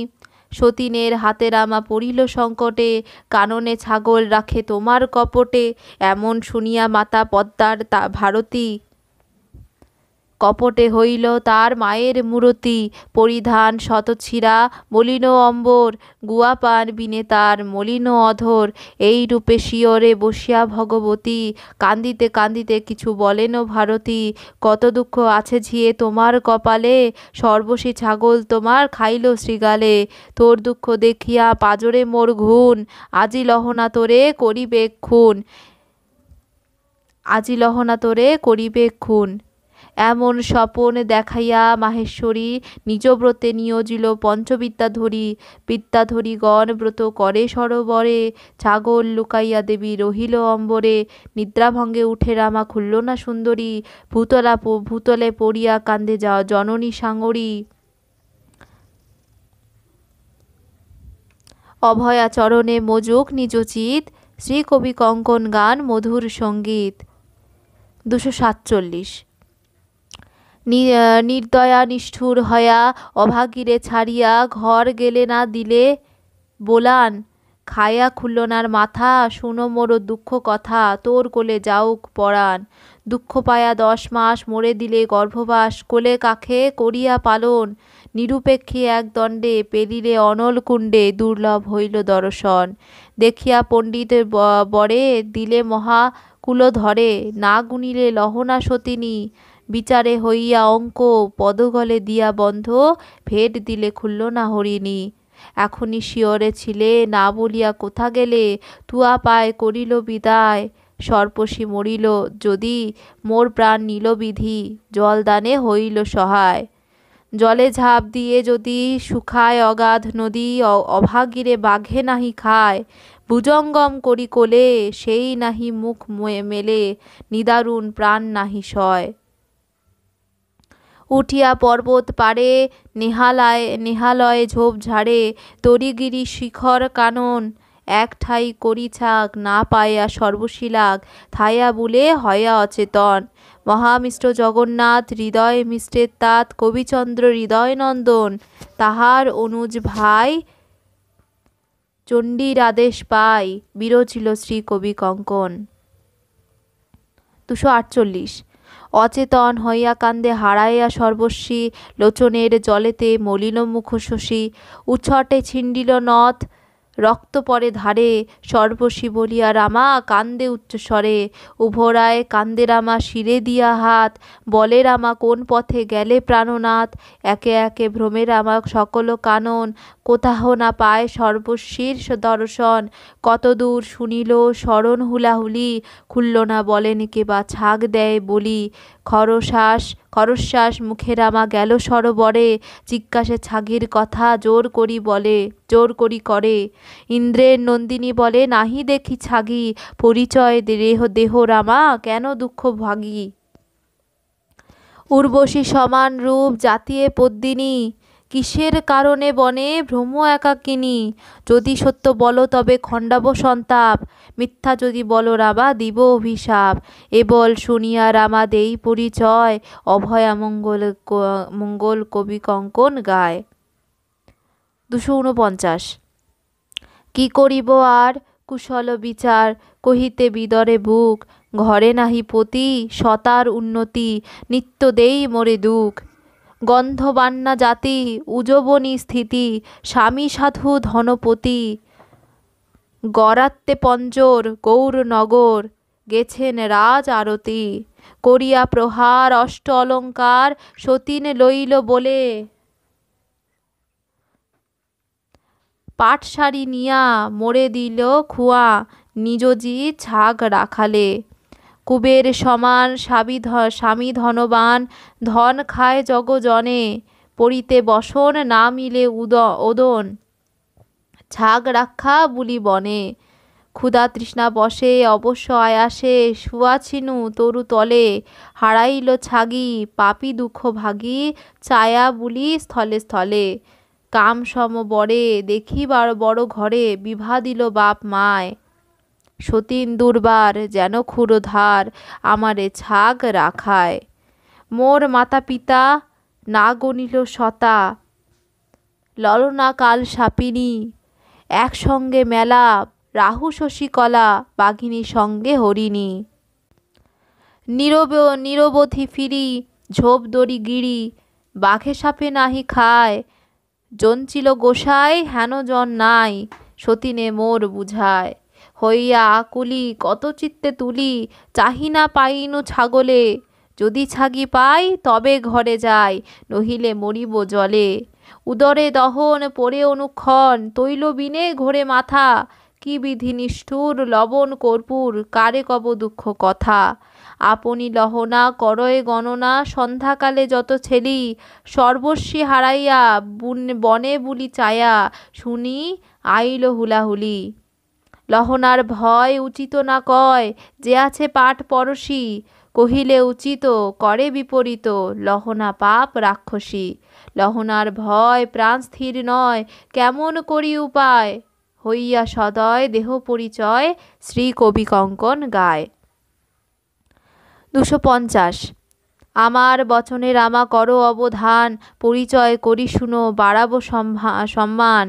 S1: সতীনের হাতে রামা পড়িল সংকটে কাননে ছাগল রাখে তোমার কপটে এমন শুনিয়া মাতা পদ্মার তা ভারতী কপটে হইল তার মায়ের মূরতি পরিধান শতছিরা মলিন অম্বর গুয়াপান বিনে তার মলিন অধর এই রূপে শিয়রে বসিয়া ভগবতী কান্দিতে কান্দিতে কিছু বলেন ভারতী কত দুঃখ আছে ঝিয়ে তোমার কপালে সর্বশী ছাগল তোমার খাইল শ্রীগালে তোর দুঃখ দেখিয়া পাজরে মোর ঘুণ আজি লহনা তোরে করিবে খুন আজি লহনা তোরে করিবে খুন এমন স্বপন দেখাইয়া মাহেশ্বরী নিজ ব্রতে নিয়োজিল পঞ্চবিদ্যাধরী গণ ব্রত করে সরোবরে ছাগল লুকাইয়া দেবী রহিল অম্বরে নিদ্রাভঙ্গে উঠে রামা খুলল না সুন্দরী ভূতলা ভূতলে পড়িয়া কান্দে যাওয়া জননী সাঙরি অভয়া চরণে মজুক নিজচিত শ্রীকবি কঙ্কন গান মধুর সঙ্গীত দুশো সাতচল্লিশ নির্দয়া নিষ্ঠুর হয়া অভাগিরে ছাড়িয়া ঘর গেলে না দিলে বোলান খায়া খুল্লনার মাথা শুনো মোর দুঃখ কথা তোর কোলে যাওক পরাণ দুঃখ পায়া দশ মাস মরে দিলে গর্ভবাস কোলে কাখে করিয়া পালন নিরুপেক্ষে এক দণ্ডে পেরিলে অনল কুণ্ডে দুর্লভ হইল দর্শন দেখিয়া পণ্ডিত বরে দিলে মহা কুলো ধরে না গুনিলে লহনা সতিনী বিচারে হইয়া অঙ্ক পদগলে দিয়া বন্ধ ভেট দিলে খুলল না হরিণী এখনই শিওরে ছিলে না বলিয়া কোথা গেলে তুয়া পায় করিল বিদায় সর্পসী মরিল যদি মোর প্রাণ নিল বিধি জলদানে হইল সহায় জলে ঝাঁপ দিয়ে যদি শুখায় অগাধ নদী অভাগিরে বাঘে নাহি খায় ভুজঙ্গম করি কোলে সেই নাহি মুখ মেলে নিদারুণ প্রাণ নাহি সয় উঠিয়া পর্বত পারে নেহালায় নেহালয় ঝোপঝাড়ে তরিগিরি শিখর কানন এক ঠাই করি ছাক না পায়া সর্বশিলাক থায়া বুলে হয়া অচেতন মহামিষ্ট জগন্নাথ হৃদয় মিষ্টের তাঁত কবিচন্দ্র হৃদয় নন্দন তাহার অনুজ ভাই চণ্ডীর আদেশ পাই বিরোচিল শ্রী কবি কঙ্কন দুশো আটচল্লিশ অচেতন হইয়া কান্দে হারাইয়া সর্বস্বী লোচনের জলেতে মলিন শশী উচ্ছটে ছিন্ডিল নথ রক্ত পরে ধারে সর্বশী বলিয়া রামা কান্দে উচ্চস্বরে উভরায় কান্দে রামা শিরে দিয়া হাত বলে রামা কোন পথে গেলে প্রাণনাথ একে একে ভ্রমে রামা সকল কানন কোথাহ না পায় সর্বশীর্ষ দর্শন কতদূর শুনিল স্মরণ হুলাহুলি খুলল না বলেন বা ছাগ দেয় বলি খরশ্বাস খরশ্বাস মুখে রামা গেল সরবরে জিজ্ঞাসে ছাগির কথা জোর করি বলে জোর করি করে ইন্দ্রের নন্দিনী বলে নাহি দেখি ছাগি পরিচয় দেহ দেহ রামা কেন দুঃখ ভাগি উর্বশী সমান রূপ জাতিয়ে পদ্মিনী কিসের কারণে বনে ভ্রম একাকিনী যদি সত্য বলো তবে খণ্ডাব সন্তাপ মিথ্যা যদি বলো রামা দিব অভিশাপ এবল শুনিয়া রামা দেই পরিচয় অভয়া মঙ্গল মঙ্গল কবি কঙ্কন গায় দুশো উনপঞ্চাশ কি করিব আর কুশল বিচার কহিতে বিদরে বুক ঘরে নাহি পতি সতার উন্নতি নিত্য দেই মোরে দুঃখ গন্ধবান্না জাতি উজবনী স্থিতি স্বামী সাধু ধনপতি গরাত্তে পঞ্জর গৌরনগর গেছেন রাজ আরতি করিয়া প্রহার অষ্ট অলঙ্কার সতীন লইল বলে পাটশাড়ি নিয়া মরে দিল খুয়া নিজজি ছাগ রাখালে কুবের সমান স্বামী স্বামী ধনবান ধন খায় জগজনে পড়িতে বসন না মিলে উদ ওদন ছাগ রাখা বুলি বনে ক্ষুধা তৃষ্ণা বসে অবশ্য আয়াসে শুয়াছিনু তরু তলে হারাইল ছাগি পাপি দুঃখ ভাগি চায়া বুলি স্থলে স্থলে কাম সম বরে দেখিবার বড় ঘরে বিভা দিল বাপ মায় সতীন দুর্বার যেন ক্ষুরধার আমারে ছাগ রাখায় মোর মাতা পিতা না গণিল সতা ললনা কাল সাপিনী একসঙ্গে মেলা রাহু শশিকলা বাঘিনী সঙ্গে হরিণী নীরব নিরবধি ফিরি ঝোপ দড়ি গিরি বাঘে সাপে নাহি খায় জঞ্চিল গোসাই হেন জন নাই সতীনে মোর বুঝায় হইয়া আকুলি কত চিত্তে তুলি চাহিনা পাইনু ছাগলে যদি ছাগি পাই তবে ঘরে যাই নহিলে মরিব জলে উদরে দহন পরে অনুক্ষণ তৈল বিনে ঘোরে মাথা কি বিধি নিষ্ঠুর লবণ কর্পূর কারে কব দুঃখ কথা আপনি লহনা করয়ে গণনা সন্ধ্যাকালে যত ছেলি সর্বস্বী হারাইয়া বনে বুলি চায়া শুনি আইল হুলাহুলি লহনার ভয় উচিত না কয় যে আছে পাঠ পরশী কহিলে উচিত করে বিপরীত লহনা পাপ রাক্ষসী লহনার ভয় প্রাণ স্থির নয় কেমন করি উপায় হইয়া সদয় দেহ পরিচয় শ্রী কবি কঙ্কন গায় দুশো পঞ্চাশ আমার বচনে রামা কর অবধান পরিচয় করি শুনো বাড়াবো সম্মান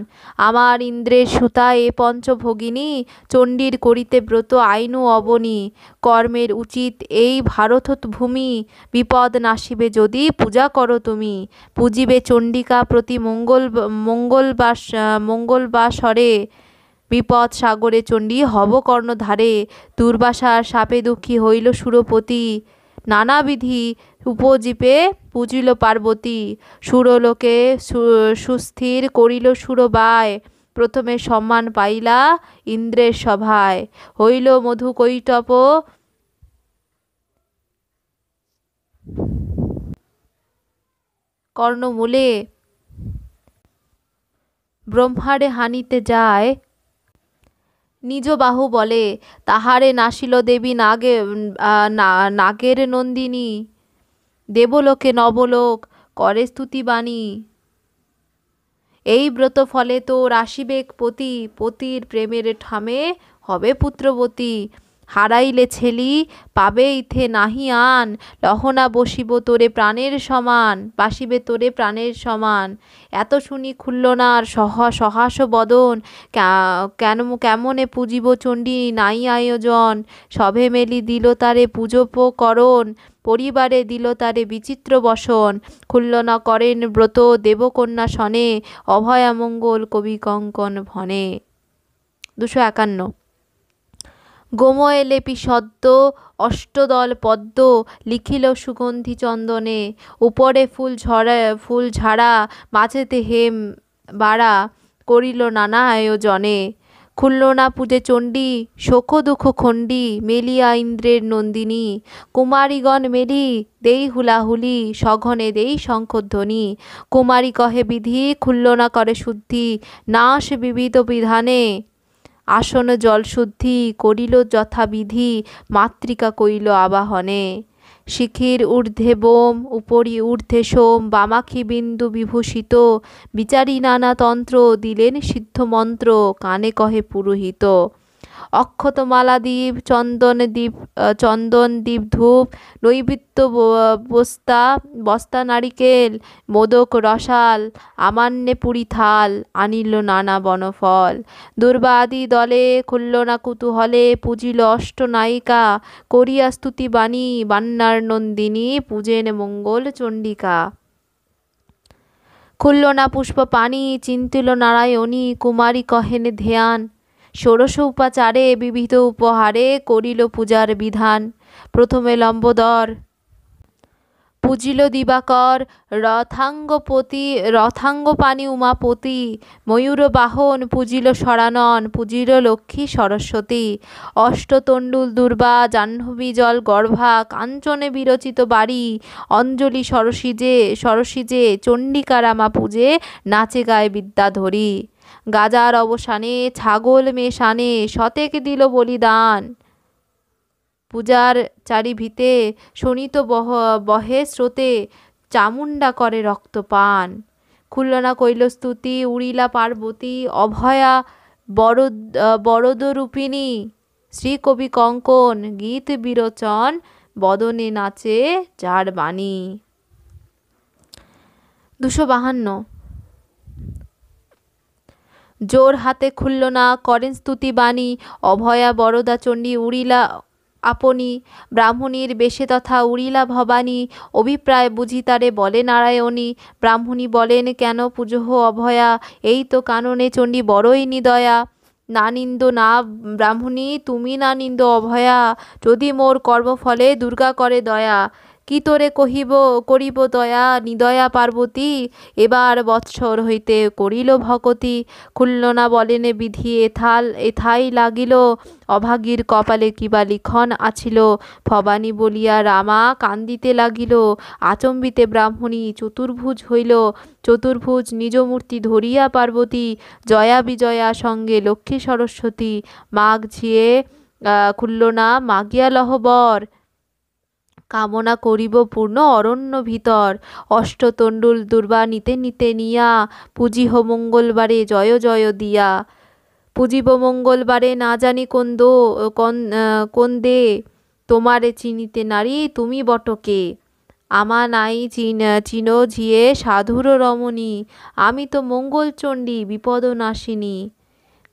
S1: আমার ইন্দ্রের সুতা এ পঞ্চভগিনী চণ্ডীর করিতে ব্রত আইনু অবনী কর্মের উচিত এই ভারত ভূমি বিপদ নাসিবে যদি পূজা করো তুমি পুজিবে চণ্ডিকা প্রতি মঙ্গল মঙ্গলবার স্বরে বিপদ সাগরে চণ্ডী হব কর্ণধারে দুর্বাসার সাপে দুঃখী হইল সুরপতি নানাবিধি উপজীপে পুজিল পার্বতী সুরলোকে সুস্থির করিল সুরবায় প্রথমে সম্মান পাইলা ইন্দ্রের সভায় হইল মধু কৈটপ কর্ণমূলে ব্রহ্মারে হানিতে যায় নিজ বাহু বলে তাহারে নাসিল দেবী নাগে নাগের নন্দিনী দেবলোকে নবলোক করে স্তুতিবাণী এই ব্রত ফলে তো রাশিবেগ পতি পতির প্রেমের ঠামে হবে পুত্রবতী হারাইলে ছেলি পাবে ইথে নাহি আন লহনা বসিব তোরে প্রাণের সমান বাসিবে তোরে প্রাণের সমান এত শুনি খুল্লনার সহ সহাস বদন কেন কেমনে পুজিব চণ্ডী নাই আয়োজন সভে মেলি দিল তারে পুজো করণ পরিবারে দিল তারে বিচিত্র বসন না করেন ব্রত দেবকন্যা সনে অভয়ামঙ্গল কবি কঙ্কন ভনে দুশো একান্ন গোময় লেপি সদ্য অষ্টদল পদ্ম লিখিল সুগন্ধি চন্দনে উপরে ফুল ঝরা ফুল ঝাড়া মাঝেতে হেম বাড়া করিল নানা আয়োজনে খুলল না পূজে চণ্ডী শোক দুঃখ খণ্ডী মেলিয়া ইন্দ্রের নন্দিনী কুমারীগণ মেলি দেই হুলাহুলি সঘনে দেই শঙ্খধ্বনি কুমারী কহে বিধি খুলল না করে শুদ্ধি নাশ বিবিধ বিধানে আসন জলশুদ্ধি করিল যথাবিধি মাতৃকা কইল আবাহনে শিখির ঊর্ধ্বে বোম উপরি ঊর্ধ্বে সোম বামাখি বিন্দু বিভূষিত বিচারী নানা তন্ত্র দিলেন সিদ্ধ মন্ত্র কানে কহে পুরোহিত অক্ষতমালা দ্বীপ চন্দন দ্বীপ চন্দন দ্বীপ ধূপ নৈবৃত্য বস্তা বস্তা নারিকেল মোদক রসাল আমান্যে পুরী থাল আনিল নানা বনফল দুর্বা আদি দলে খুলল না কুতুহলে পুজিল অষ্টনায়িকা করিয়া স্তুতি বাণী বান্নার নন্দিনী পূজেন মঙ্গল চণ্ডিকা খুলল না পুষ্প পানি চিন্তিল নারায়ণী কুমারী কহেন ধ্যান ষোড়শ উপাচারে বিবিধ উপহারে করিল পূজার বিধান প্রথমে লম্বদর পূজিল দিবাকর রথাঙ্গপতি রথাঙ্গপানি উমাপতি ময়ূর বাহন পূজিল সরানন পূজিল লক্ষ্মী সরস্বতী অষ্টতণ্ডুল দুর্বা জাহ্নবী জল গর্ভা কাঞ্চনে বিরচিত বাড়ি অঞ্জলি সরসিজে সরসিজে চণ্ডিকারামা পূজে নাচে গায়ে বিদ্যাধরী গাজার অবসানে ছাগল মেশানে শতেক দিল বলিদান পূজার চারিভিতে শোণিত বহ বহে স্রোতে চামুণ্ডা করে রক্তপান খুলনা কৈলস্তুতি উড়িলা পার্বতী অভয়া বরদ বরদরূপিণী শ্রীকবি কঙ্কন গীত বিরোচন বদনে নাচে যার বাণী দুশো বাহান্ন জোর হাতে খুলল না করেন স্তুতি বাণী অভয়া বরদা চণ্ডী উড়িলা আপনি ব্রাহ্মণীর বেশে তথা উড়িলা ভবানী অভিপ্রায় বুঝি তারে বলে নারায়ণী ব্রাহ্মণী বলেন কেন পুজোহ অভয়া এই তো কাননে চণ্ডী বড়ই নিদয়া না নিন্দ না ব্রাহ্মণী তুমি না নিন্দ অভয়া যদি মোর কর্মফলে দুর্গা করে দয়া কি তোরে কহিব করিব দয়া নিদয়া পার্বতী এবার বৎসর হইতে করিল ভকতি খুলল না বলেনে বিধি এথাল এথাই লাগিল অভাগীর কপালে কিবা লিখন আছিল ভবানী বলিয়া রামা কান্দিতে লাগিল আচম্বিতে ব্রাহ্মণী চতুর্ভুজ হইল চতুর্ভুজ নিজ মূর্তি ধরিয়া পার্বতী জয়া বিজয়া সঙ্গে লক্ষ্মী সরস্বতী মাঘ ঝিয়ে খুলল না মাগিয়া লহবর কামনা করিব পূর্ণ অরণ্য ভিতর অষ্টতণ্ডুল দুর্বা নিতে নিতে নিয়া পুজিহ মঙ্গলবারে জয় জয় দিয়া পুজিব মঙ্গলবারে না জানি কোন দো কোন দে তোমারে চিনিতে নারী তুমি বটকে আমা নাই চিন চিনো ঝিয়ে সাধুর রমণী আমি তো মঙ্গলচণ্ডী বিপদ নাশিনী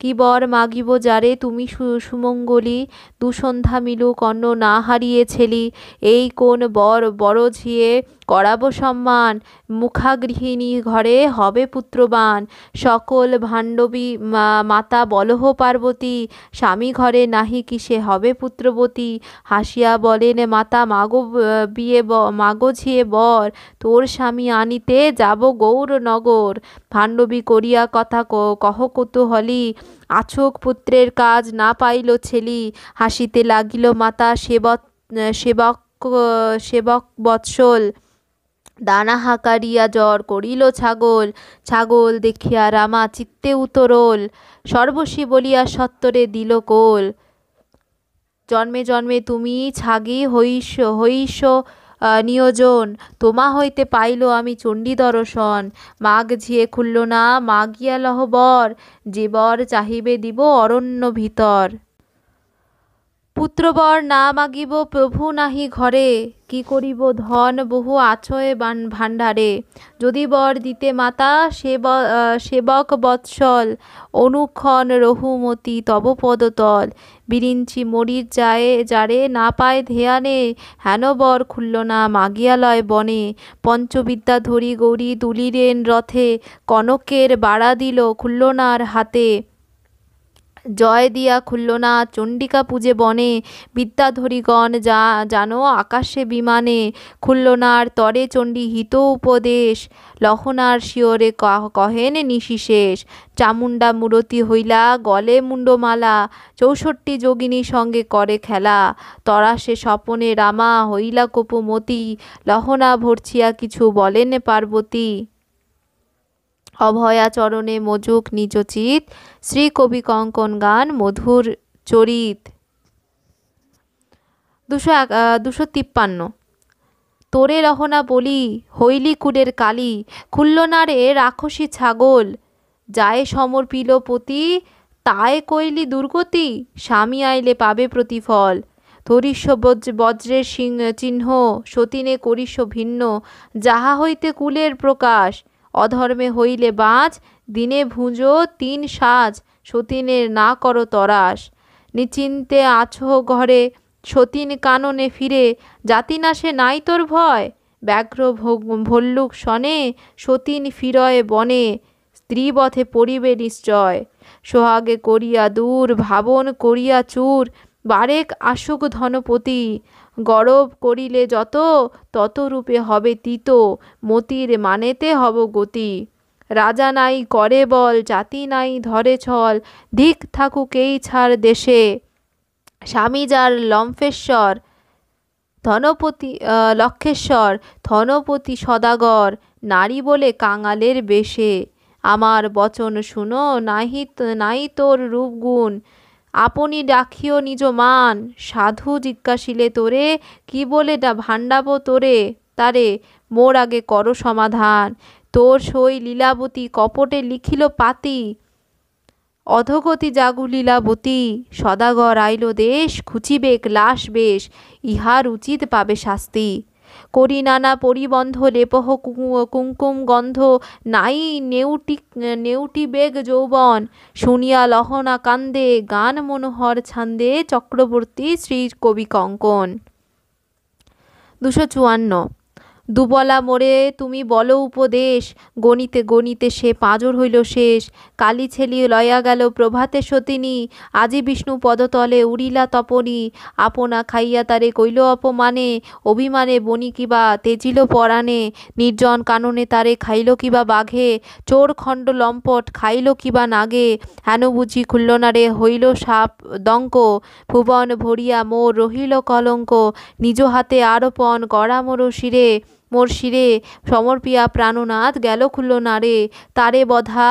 S1: কি বর মাগিব যারে তুমি সুমঙ্গলি দুসন্ধ্যা মিলুক কন্ন না হারিয়ে ছেলি এই কোন বর বড় ঝিয়ে করাব সম্মান মুখাগৃহিণী ঘরে হবে পুত্রবান সকল ভাণ্ডবী মাতা বলহ পার্বতী স্বামী ঘরে নাহি কিসে হবে পুত্রবতী হাসিয়া বলেন মাতা মাগো বিয়ে মাগো বর তোর স্বামী আনিতে যাব গৌরনগর ভাণ্ডবী করিয়া কথা কহ কুতূহলি আছক পুত্রের কাজ না পাইল ছেলি হাসিতে লাগিল মাতা সেবক সেবক সেবক বৎসল দানা হাঁকারিয়া জ্বর করিল ছাগল ছাগল দেখিয়া রামা চিত্তে উতরল সর্বশী বলিয়া সত্তরে দিল কোল জন্মে জন্মে তুমি ছাগি হইস হইস নিয়োজন তোমা হইতে পাইল আমি চণ্ডী দর্শন মাগ ঝিয়ে খুলল না মাগিয়া লহবর যে বর চাহিবে দিব অরণ্য ভিতর পুত্রবর না মাগিব প্রভু নাহি ঘরে কি করিব ধন বহু আছয়ে ভাণ্ডারে যদি বর দিতে মাতা সেব সেবক বৎসল অনুক্ষণ রহুমতি তব পদতল বিরিঞ্চি মরির যায় যারে না পায় ধেয়ানে হেন বর খুলল না মাগিয়ালয় বনে পঞ্চবিদ্যা ধরি গৌরী দুলিরেন রথে কনকের বাড়া দিল খুল্লনার হাতে জয় দিয়া খুলল না চণ্ডিকা পূজে বনে বিদ্যাধরীগণ যা জানো আকাশে বিমানে খুলল খুল্লনার তরে চণ্ডী হিত উপদেশ লহনার শিওরে কহেন নিশিশেষ চামুন্ডা মূরতি হইলা গলে মুন্ডমালা চৌষট্টি যোগিনী সঙ্গে করে খেলা তরা সে স্বপনে রামা হইলা কোপমতি লহনা ভরছিয়া কিছু বলেন পার্বতী অভয়াচরণে মজুক নিজচিত শ্রী কবি কঙ্কন গান মধুর চরিত দুশো দুশো তিপ্পান্ন তোরে রহনা বলি হইলি কুলের কালি খুল্লনারে রাক্ষসী ছাগল যায় সমর পিল পতি তায় কইলি দুর্গতি স্বামী আইলে পাবে প্রতিফল ধরিষ্য বজ্রের চিহ্ন সতীনে করিষ্য ভিন্ন যাহা হইতে কুলের প্রকাশ অধর্মে হইলে বাঁচ দিনে ভুঁজো তিন সাজ সতীনের না করো তরাস নিচিন্তে আছো ঘরে সতীন কাননে ফিরে জাতি নাশে নাই তোর ভয় ব্যাঘ্র ভল্লুক শনে সতীন ফিরয়ে বনে স্ত্রীবথে পড়িবে নিশ্চয় সোহাগে করিয়া দূর ভাবন করিয়া চুর বারেক আশুক ধনপতি গরব করিলে যত ততরূপে হবে তিত মতির মানেতে হব গতি রাজা নাই করে বল জাতি নাই ধরে ছল ধিক থাকুক এই ছাড় দেশে স্বামী যার লম্ফেশ্বর ধনপতি লক্ষেশ্বর ধনপতি সদাগর নারী বলে কাঙালের বেশে আমার বচন শুনো নাহি নাই তোর রূপগুণ আপনি ডাকিও নিজ মান সাধু জিজ্ঞাসিলে তোরে কি বলে ডা ভাণ্ডাবো তোরে তারে মোর আগে করো সমাধান তোর সই লীলাবতী কপটে লিখিল পাতি অধগতি জাগু লীলাবতী সদাগর আইল দেশ খুচিবেক লাশ বেশ ইহার উচিত পাবে শাস্তি করি নানা পরিবন্ধ লেপহ কুঙ্কুম গন্ধ নাই নেউটি নেউটি বেগ যৌবন শুনিয়া লহনা কান্দে গান মনোহর ছান্দে চক্রবর্তী শ্রী কবি কঙ্কন দুশো চুয়ান্ন দুবলা মোরে তুমি বলো উপদেশ গণিতে গণিতে সে পাঁজর হইল শেষ কালী ছেলি লয়া গেল প্রভাতে সতিনী আজি বিষ্ণু পদতলে উড়িলা তপনী আপনা খাইয়া তারে কইল অপমানে অভিমানে বনি কিবা তেজিল পরাণে নির্জন কাননে তারে খাইল কিবা বাঘে চোর খণ্ড লম্পট খাইল কিবা নাগে হেন বুঝি খুলল না রে হইল সাপ দঙ্ক ভুবন ভরিয়া মোর রহিল কলঙ্ক নিজ হাতে আরোপণ গড়া মোর শিরে মোর শিরে সমর্পিয়া প্রাণনাথ গেল খুল্ল নারে তারে বধা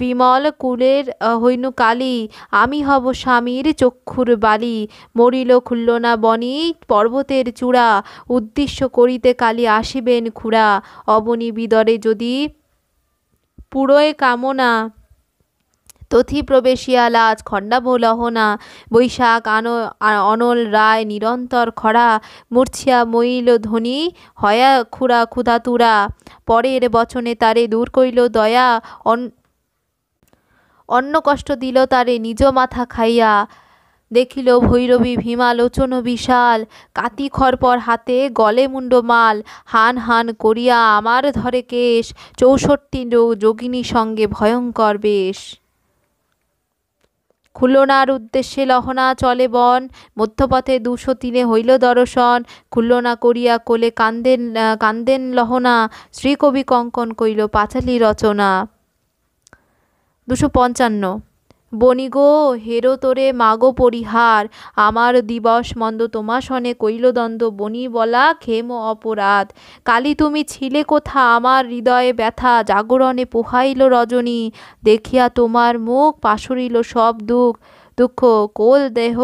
S1: বিমল কুলের হইনু কালী আমি হব স্বামীর চক্ষুর বালি মরিল খুল্ল না বনি পর্বতের চূড়া উদ্দেশ্য করিতে কালী আসিবেন খুড়া অবনী বিদরে যদি পুরোয় কামনা তথিপ্রবেশিয়া লাজ খণ্ডাবলহনা বৈশাখ আন অনল রায় নিরন্তর খরা মূর্ছিয়া মইল ধ্বনি হয়া খুড়া ক্ষুধাতুরা পরের বচনে তারে দূর কইল দয়া অন্য কষ্ট দিল তারে নিজ মাথা খাইয়া দেখিল ভৈরবী ভীমালোচন বিশাল কাতি খরপর হাতে গলে মাল হান হান করিয়া আমার ধরে কেশ চৌষট্টি যোগিনী সঙ্গে ভয়ঙ্কর বেশ খুলনার উদ্দেশ্যে লহনা চলে বন মধ্যপথে দুশো তিনে হইল দর্শন খুলনা করিয়া কোলে কান্দেন কান্দেন লহনা শ্রীকবি কঙ্কন কইল পাঁচালি রচনা দুশো পঞ্চান্ন বনি গো হেরো তোরে মাগো পরিহার আমার দিবস মন্দ কৈল দ্বন্দ্ব বনি বলা খেম অপরাধ কালি তুমি ছিলে কোথা আমার হৃদয়ে ব্যথা জাগরণে পোহাইল রজনী দেখিয়া তোমার মুখ পাশরিল সব দুঃখ দুঃখ কোল দেহ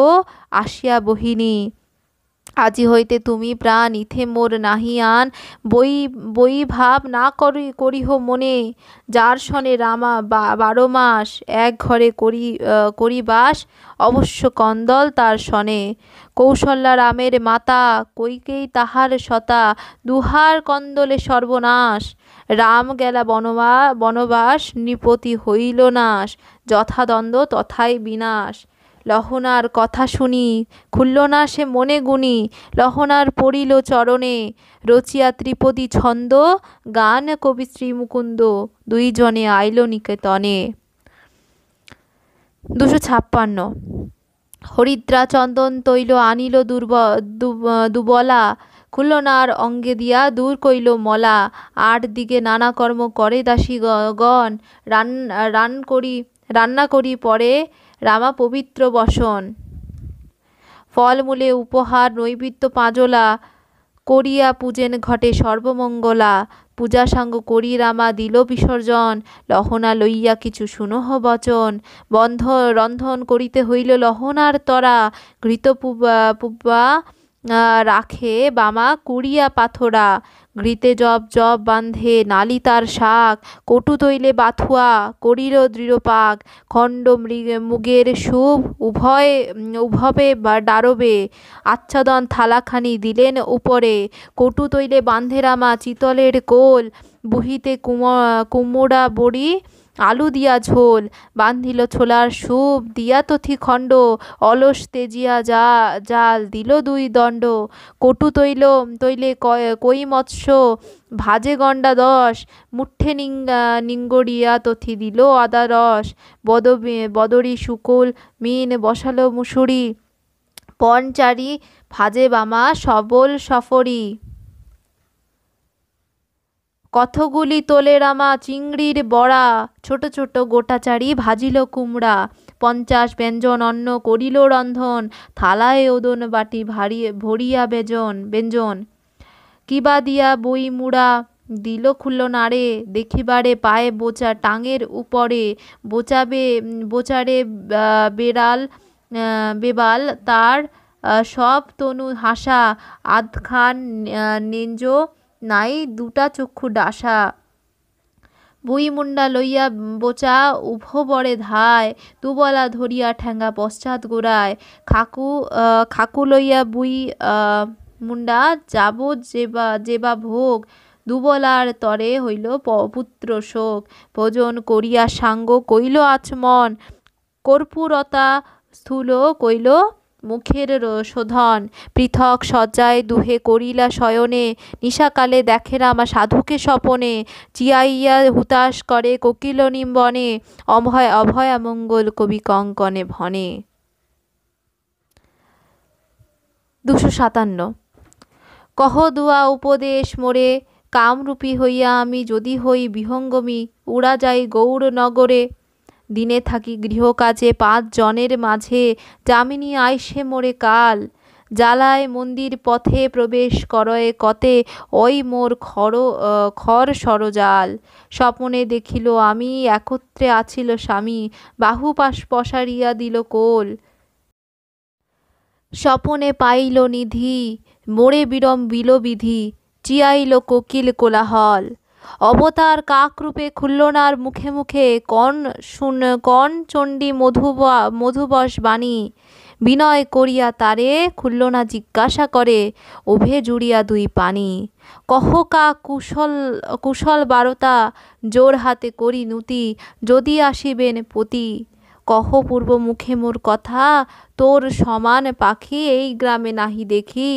S1: আসিয়া বহিনী আজি হইতে তুমি প্রাণ ইথে মোর নাহি আন বই বই ভাব না করি করিহ মনে যার সনে রামা বারো মাস এক ঘরে করি করি বাস অবশ্য কন্দল তার সনে কৌশল্যা রামের মাতা কইকেই তাহার সতা দুহার কন্দলে সর্বনাশ রাম গেলা বনবা বনবাস নৃপতি হইল নাশ যথাদ্বন্দ্ব তথাই বিনাশ লহনার কথা শুনি খুলল না সে মনে গুনি লহনার পড়িল চরণে রচিয়া ত্রিপদী ছন্দ গান কবি শ্রীমুকুন্দ দুইজনে আইল নিকেতনে দুশো ছাপ্পান্ন হরিদ্রা চন্দন তৈল আনিল দুর্ব দুবলা খুলনার অঙ্গে দিয়া দূর কইল মলা আট দিকে নানা কর্ম করে দাসী গণ রান রান করি রান্না করি পরে রামা পবিত্র বসন ফলমূলে উপহার নৈবিত্য পাঁজলা করিয়া পূজেন ঘটে সর্বমঙ্গলা পূজা সাঙ্গ করি রামা দিল বিসর্জন লহনা লইয়া কিছু শুনহ বচন বন্ধ রন্ধন করিতে হইল লহনার তরা ঘৃত পুবা রাখে বামা কুড়িয়া পাথরা ঘৃতে জব জব বাঁধে নালি তার শাক কটু তৈলে বাথুয়া করিল দৃঢ় পাক খণ্ড মুগের শুভ উভয় উভবে বা ডারবে আচ্ছাদন থালাখানি দিলেন উপরে কটু তৈলে বান্ধে রামা চিতলের কোল বুহিতে কুমোড়া বড়ি আলু দিয়া ঝোল বান্ধিল ছোলার সুপ দিয়া তথি খণ্ড অলস তেজিয়া যা জাল দিল দুই দণ্ড কটু তৈল তৈলে কই মৎস্য ভাজে গণ্ডা দশ মুঠে নিঙ্গড়িয়া তথি দিল আদা রস বদ বদরি শুকুল মিন বসালো মুসুরি পনচারি ভাজে বামা সবল সফরি কথগুলি তোলে রামা চিংড়ির বড়া ছোট ছোট গোটাচারি ভাজিল কুমড়া পঞ্চাশ ব্যঞ্জন অন্ন করিল রন্ধন থালায় ওদন বাটি ভারিয়ে ভরিয়া বেজন ব্যঞ্জন কিবা দিয়া বই মুড়া দিল খুলল নাড়ে দেখিবারে পায়ে বোচা টাঙের উপরে বোচাবে বোচারে বেড়াল বেবাল তার সব তনু হাসা আধখান নেঞ্জো নাই দুটা চক্ষু ডাসা মুন্ডা লইয়া বোচা উভবরে ধায় দুবলা ধরিয়া ঠ্যাঙ্গা পশ্চাৎ গোড়ায় খাকু খাকু লইয়া বুই মুন্ডা যাব যেবা যেবা ভোগ দুবলার তরে হইল পুত্র শোক ভোজন করিয়া সাঙ্গ কইল আচমন কর্পূরতা স্থূল কইল মুখের শোধন পৃথক শয্যায় দুহে করিলা শয়নে নিশাকালে দেখে আমার সাধুকে স্বপনে চিয়াইয়া হুতাশ করে কোকিল নিম্বনে অভয় অভয় মঙ্গল কবি কঙ্কনে ভনে দুশো সাতান্ন কহ দুয়া উপদেশ মোরে কামরূপী হইয়া আমি যদি হই বিহঙ্গমী উড়া যাই নগরে দিনে থাকি গৃহকাজে পাঁচ জনের মাঝে যামিনী আইসে মোরে কাল জ্বালায় মন্দির পথে প্রবেশ করয়ে কতে ওই মোর খর খর সরজাল স্বপনে দেখিল আমি একত্রে আছিল স্বামী বাহু পাশ পসারিয়া দিল কোল স্বপনে পাইল নিধি মোড়ে বিরম বিলবিধি চিয়াইল কোকিল কোলাহল অবতার কাকরূপে খুল্লনার মুখে মুখে কন শুন কন চণ্ডী মধুব মধুবস বাণী বিনয় করিয়া তারে খুল্লনা জিজ্ঞাসা করে ওভে জুড়িয়া দুই পানি কহকা কুশল কুশল বারতা জোর হাতে করি নুতি যদি আসিবেন পতি কহ পূর্ব মুখে মোর কথা তোর সমান পাখি এই গ্রামে নাহি দেখি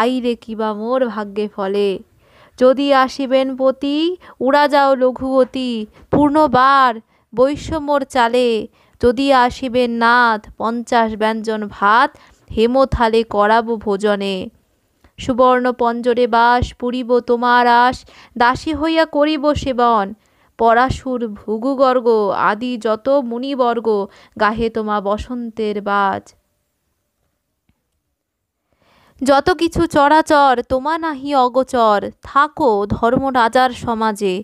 S1: আইরে কিবা মোর ভাগ্যে ফলে যদি আসিবেন পতি উড়া যাও লঘুগতি পূর্ণবার বৈষম্যর চালে যদি আসিবেন নাথ পঞ্চাশ ব্যঞ্জন ভাত হেমথালে করাব ভোজনে সুবর্ণ পঞ্জরে বাস পুরিব তোমার আশ দাসী হইয়া করিব সেবন পরাশুর ভুগুগর্গ আদি যত মুনিবর্গ গাহে তোমা বসন্তের বাজ যত কিছু চরাচর তোমা নাহি অগোচর থাকো ধর্ম রাজার সমাজে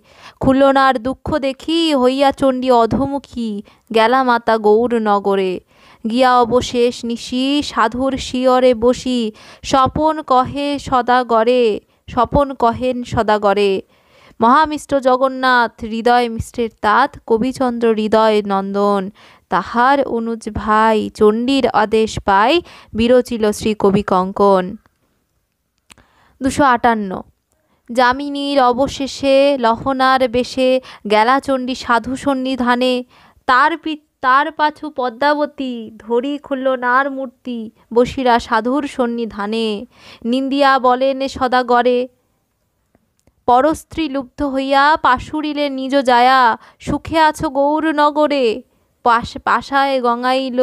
S1: খুলনার দুঃখ দেখি হইয়া চণ্ডী অধমুখী গেলা মাতা গৌর নগরে গিয়া অবশেষ নিশি সাধুর শিয়রে বসি স্বপন কহে সদা গড়ে স্বপন কহেন সদাগরে মহামিষ্ট জগন্নাথ হৃদয় মিষ্টের তাঁত কবিচন্দ্র হৃদয় নন্দন তাহার অনুজ ভাই চণ্ডীর আদেশ পায় বিরচিল শ্রী কবি কঙ্কন দুশো আটান্ন যামিনীর অবশেষে লহনার বেশে গেলাচণ্ডী সাধু সন্নিধানে তার তার পাছু পদ্মাবতী ধরি খুলল নার মূর্তি বসিরা সাধুর সন্নিধানে নিন্দিয়া বলেন সদাগরে পরস্ত্রী লুব্ধ হইয়া পাশুরিলে নিজ যায়া সুখে আছো গৌরনগরে পাশায় গঙাইল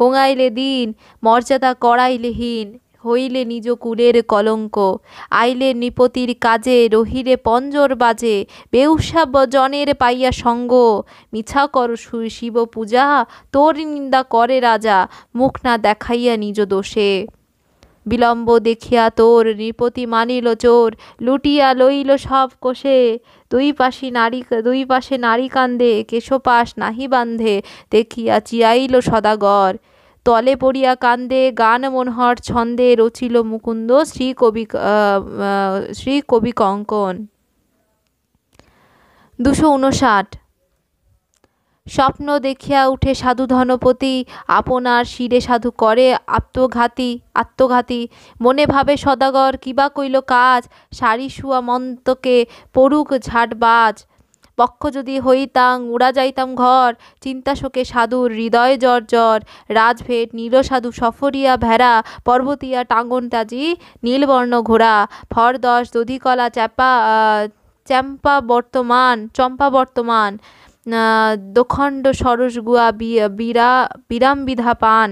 S1: কোঙাইলে দিন মর্যাদা করাইলেহীন হইলে নিজ কুলের কলঙ্ক আইলে নিপতির কাজে রহিরে পঞ্জর বাজে বেউসা জনের পাইয়া সঙ্গ মিছা কর শিব পূজা তোর নিন্দা করে রাজা মুখ না দেখাইয়া নিজ দোষে বিলম্ব দেখিয়া তোর নৃপতি মানিল চোর লুটিয়া লইল সব কোষে দুই পাশে নারী দুই পাশে নারী কান্দে কেশপাশ নাহি বান্ধে দেখিয়া চিয়াইল সদাগর তলে পড়িয়া কান্দে গান মনহর ছন্দে রচিল মুকুন্দ শ্রী কবি শ্রী কবি কঙ্কন দুশো উনষাট স্বপ্ন দেখিয়া উঠে সাধু ধনপতি আপনার শিরে সাধু করে আত্মঘাতী আত্মঘাতী মনে ভাবে সদাগর কিবা কইল কাজ সারি শুয়া মন্তকে পড়ুক ঝাটবাজ পক্ষ যদি হইতাং উড়া যাইতাম ঘর চিন্তা শোকে সাধুর হৃদয় জ্বর জ্বর রাজভেট নীল সাধু সফরিয়া ভেড়া পর্বতিয়া টাঙ্গন তাজি নীলবর্ণ ঘোড়া ফরদশ দধিকলা চ্যাপা চ্যাম্পা বর্তমান চম্পা বর্তমান দোখণ্ড সরস গুয়া বিরা বিরাম বিধা পান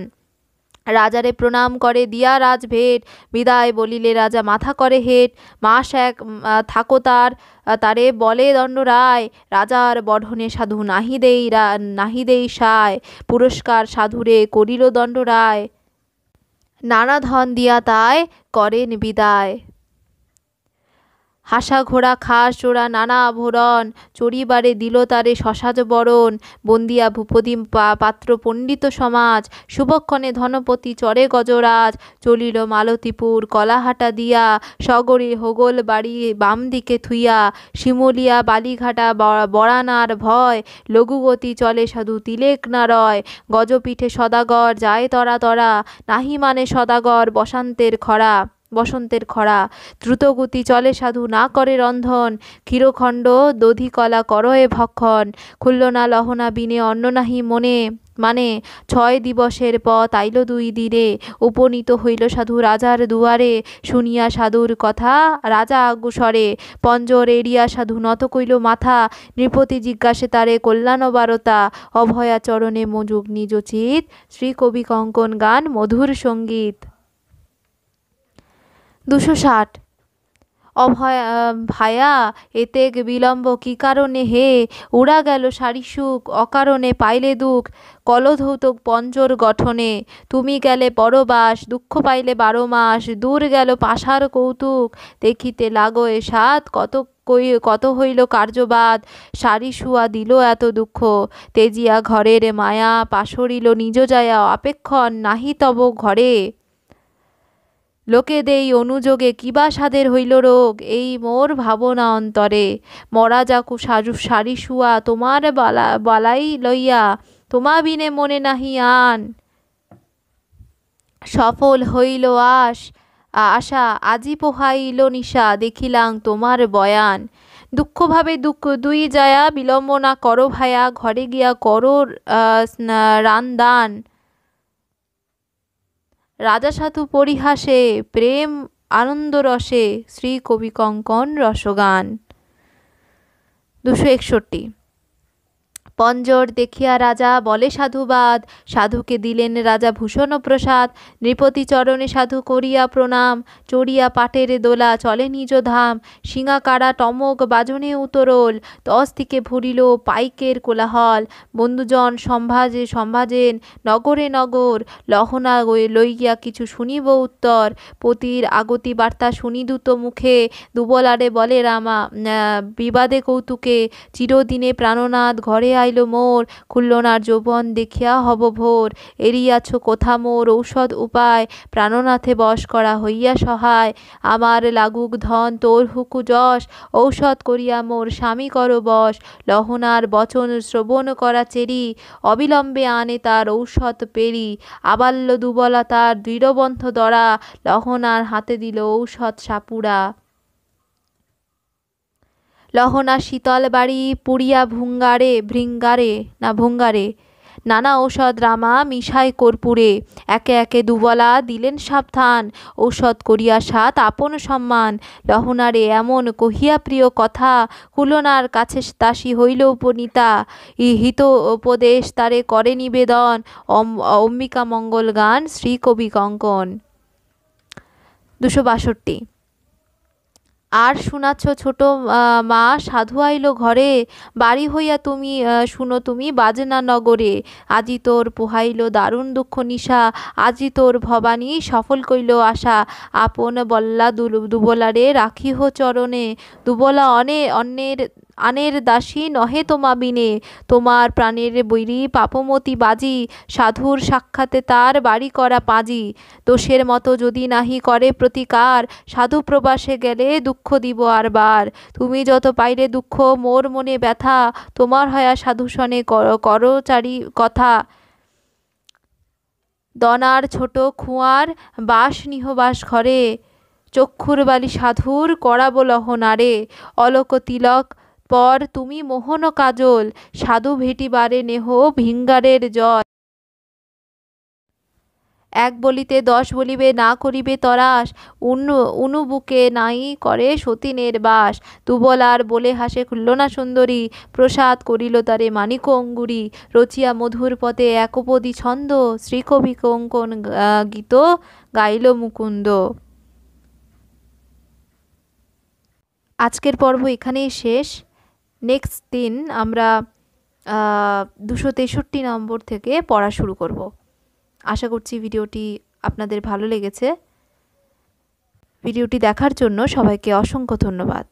S1: রাজারে প্রণাম করে দিয়া রাজ ভেট বিদায় বলিলে রাজা মাথা করে হেট মাস এক থাকো তার তারে বলে দণ্ড রায় রাজার বঢনে সাধু নাহিদেই রা নাহিদেই সায় পুরস্কার সাধুরে করিল দণ্ড রায় নানা ধন দিয়া তাই করেন বিদায় হাসা ঘোড়া খাস চোরা নানা আভরণ চড়িবারে দিল তারে শশাজ বরণ বন্দিয়া ভূপদীম পাত্র পণ্ডিত সমাজ শুভক্ষণে ধনপতি চরে গজরাজ চলিল মালতীপুর কলাহাটা দিয়া সগরে হোগল বাড়ি বাম দিকে থুইয়া শিমুলিয়া বালিঘাটা বড়ানার ভয় লঘুগতি চলে সাধু তিলেক নারয় গজপিঠে সদাগর যায় তরা তরা নাহি মানে সদাগর বসান্তের খরা বসন্তের খরা দ্রুতগতি চলে সাধু না করে রন্ধন ক্ষীরখণ্ড দধিকলা করয়ে ভক্ষণ না লহনা বিনে অন্ন নাহি মনে মানে ছয় দিবসের পথ আইল দুই দিনে উপনীত হইল সাধু রাজার দুয়ারে শুনিয়া সাধুর কথা রাজা আগুসরে পঞ্জর এড়িয়া সাধু নত কইল মাথা নৃপতি জিজ্ঞাসে তারে কল্যাণবারতা অভয়াচরণে মজুগ নিজচিত শ্রী কবি কঙ্কন গান মধুর সঙ্গীত দুশো ষাট অভয় ভায়া এতে বিলম্ব কি কারণে হে উড়া গেল শাড়ি সুখ অকারণে পাইলে দুঃখ কলধৌত পঞ্জর গঠনে তুমি গেলে পরবাস দুঃখ পাইলে বারো মাস দূর গেল পাশার কৌতুক দেখিতে লাগো এ সাত কত কই কত হইল কার্যবাদ শাড়ি শুয়া দিল এত দুঃখ তেজিয়া ঘরের মায়া পাশরিল নিজ যায়া অপেক্ষণ নাহি তব ঘরে দেই অনুযোগে কিবা সাদের হইল রোগ এই মোর ভাবনা অন্তরে মরা যাকু সাজু সারি শুয়া তোমার বালা বালাই লইয়া তোমা বিনে মনে নাহি আন সফল হইল আশ আশা আজি পোহাইল নিশা দেখিলাং তোমার বয়ান দুঃখভাবে দুঃখ দুই যায়া বিলম্ব না করো ভায়া ঘরে গিয়া করোর রান দান রাজা সাধু পরিহাসে প্রেম আনন্দরসে শ্রী কবি কঙ্কন রসগান দুশো একষট্টি পঞ্জর দেখিয়া রাজা বলে সাধুবাদ সাধুকে দিলেন রাজা ভূষণ প্রসাদ নৃপতি চরণে সাধু করিয়া প্রণাম চড়িয়া পাটের দোলা চলে নিজ ধাম সিঙাকারা টমক বাজনে উতরল তস থেকে ভরিল পাইকের কোলাহল বন্ধুজন সম্ভাজে সম্ভাজেন নগরে নগর লহনা লইয়া কিছু শুনিব উত্তর পতির আগতি বার্তা শুনি দুত মুখে দুবলারে বলে রামা বিবাদে কৌতুকে চিরদিনে প্রাণনাথ ঘরে চাইল মোর খুল্লনার যৌবন দেখিয়া হব ভোর এড়িয়াছ কোথা মোর ঔষধ উপায় প্রাণনাথে বশ করা হইয়া সহায় আমার লাগুক ধন তোর হুকু যশ ঔষধ করিয়া মোর স্বামী কর বশ লহনার বচন শ্রবণ করা চেরি অবিলম্বে আনে তার ঔষধ পেরি আবাল্য দুবলা তার দৃঢ়বন্ধ দরা লহনার হাতে দিল ঔষধ সাপুড়া লহনা শীতল বাড়ি পুড়িয়া ভুঙ্গারে ভৃঙ্গারে না ভুঙ্গারে নানা ঔষধ রামা মিশাই কর্পূরে একে একে দুবলা দিলেন সাবধান ঔষধ করিয়া সাত আপন সম্মান লহনারে এমন কহিয়া প্রিয় কথা কুলনার কাছে দাসী হইল উপনীতা হিত উপদেশ তারে করে নিবেদন অম্বিকা মঙ্গল গান শ্রীকবি কঙ্কন দুশো বাষট্টি আর শুনাচ্ছ ছোট মা সাধু আইলো ঘরে বাড়ি হইয়া তুমি শুনো তুমি বাজনা নগরে আজি তোর পোহাইল দারুণ দুঃখ নিশা আজি তোর ভবানী সফল কইল আশা আপন বল্লা দুবলারে হো চরণে দুবলা অনে অন্যের আনের দাসী নহে তোমা বিনে তোমার প্রাণের বৈরী পাপমতি বাজি সাধুর সাক্ষাতে তার বাড়ি করা পাঁজি দোষের মতো যদি নাহি করে প্রতিকার সাধু প্রবাসে গেলে দুঃখ দিব আর বার তুমি যত পাইরে দুঃখ মোর মনে ব্যথা তোমার হয়া সাধুসনে করচারি কথা দনার ছোট খুঁয়ার বাস নিহবাস ঘরে চক্ষুর বালি সাধুর করাবো লহনারে অলক তিলক পর তুমি মোহন কাজল সাধু ভেটিবারে নেহ ভিঙ্গারের জয় এক বলিতে দশ বলিবে না করিবে তরাস উনু উনুবুকে নাই করে সতীনের বাস আর বলে হাসে খুল্লনা সুন্দরী প্রসাদ করিল তারে মানিক অঙ্গুরি রচিয়া মধুর পথে একপদি ছন্দ শ্রীকবি কঙ্কন গীত গাইল মুকুন্দ আজকের পর্ব এখানেই শেষ নেক্সট দিন আমরা দুশো তেষট্টি নম্বর থেকে পড়া শুরু করব আশা করছি ভিডিওটি আপনাদের ভালো লেগেছে ভিডিওটি দেখার জন্য সবাইকে অসংখ্য ধন্যবাদ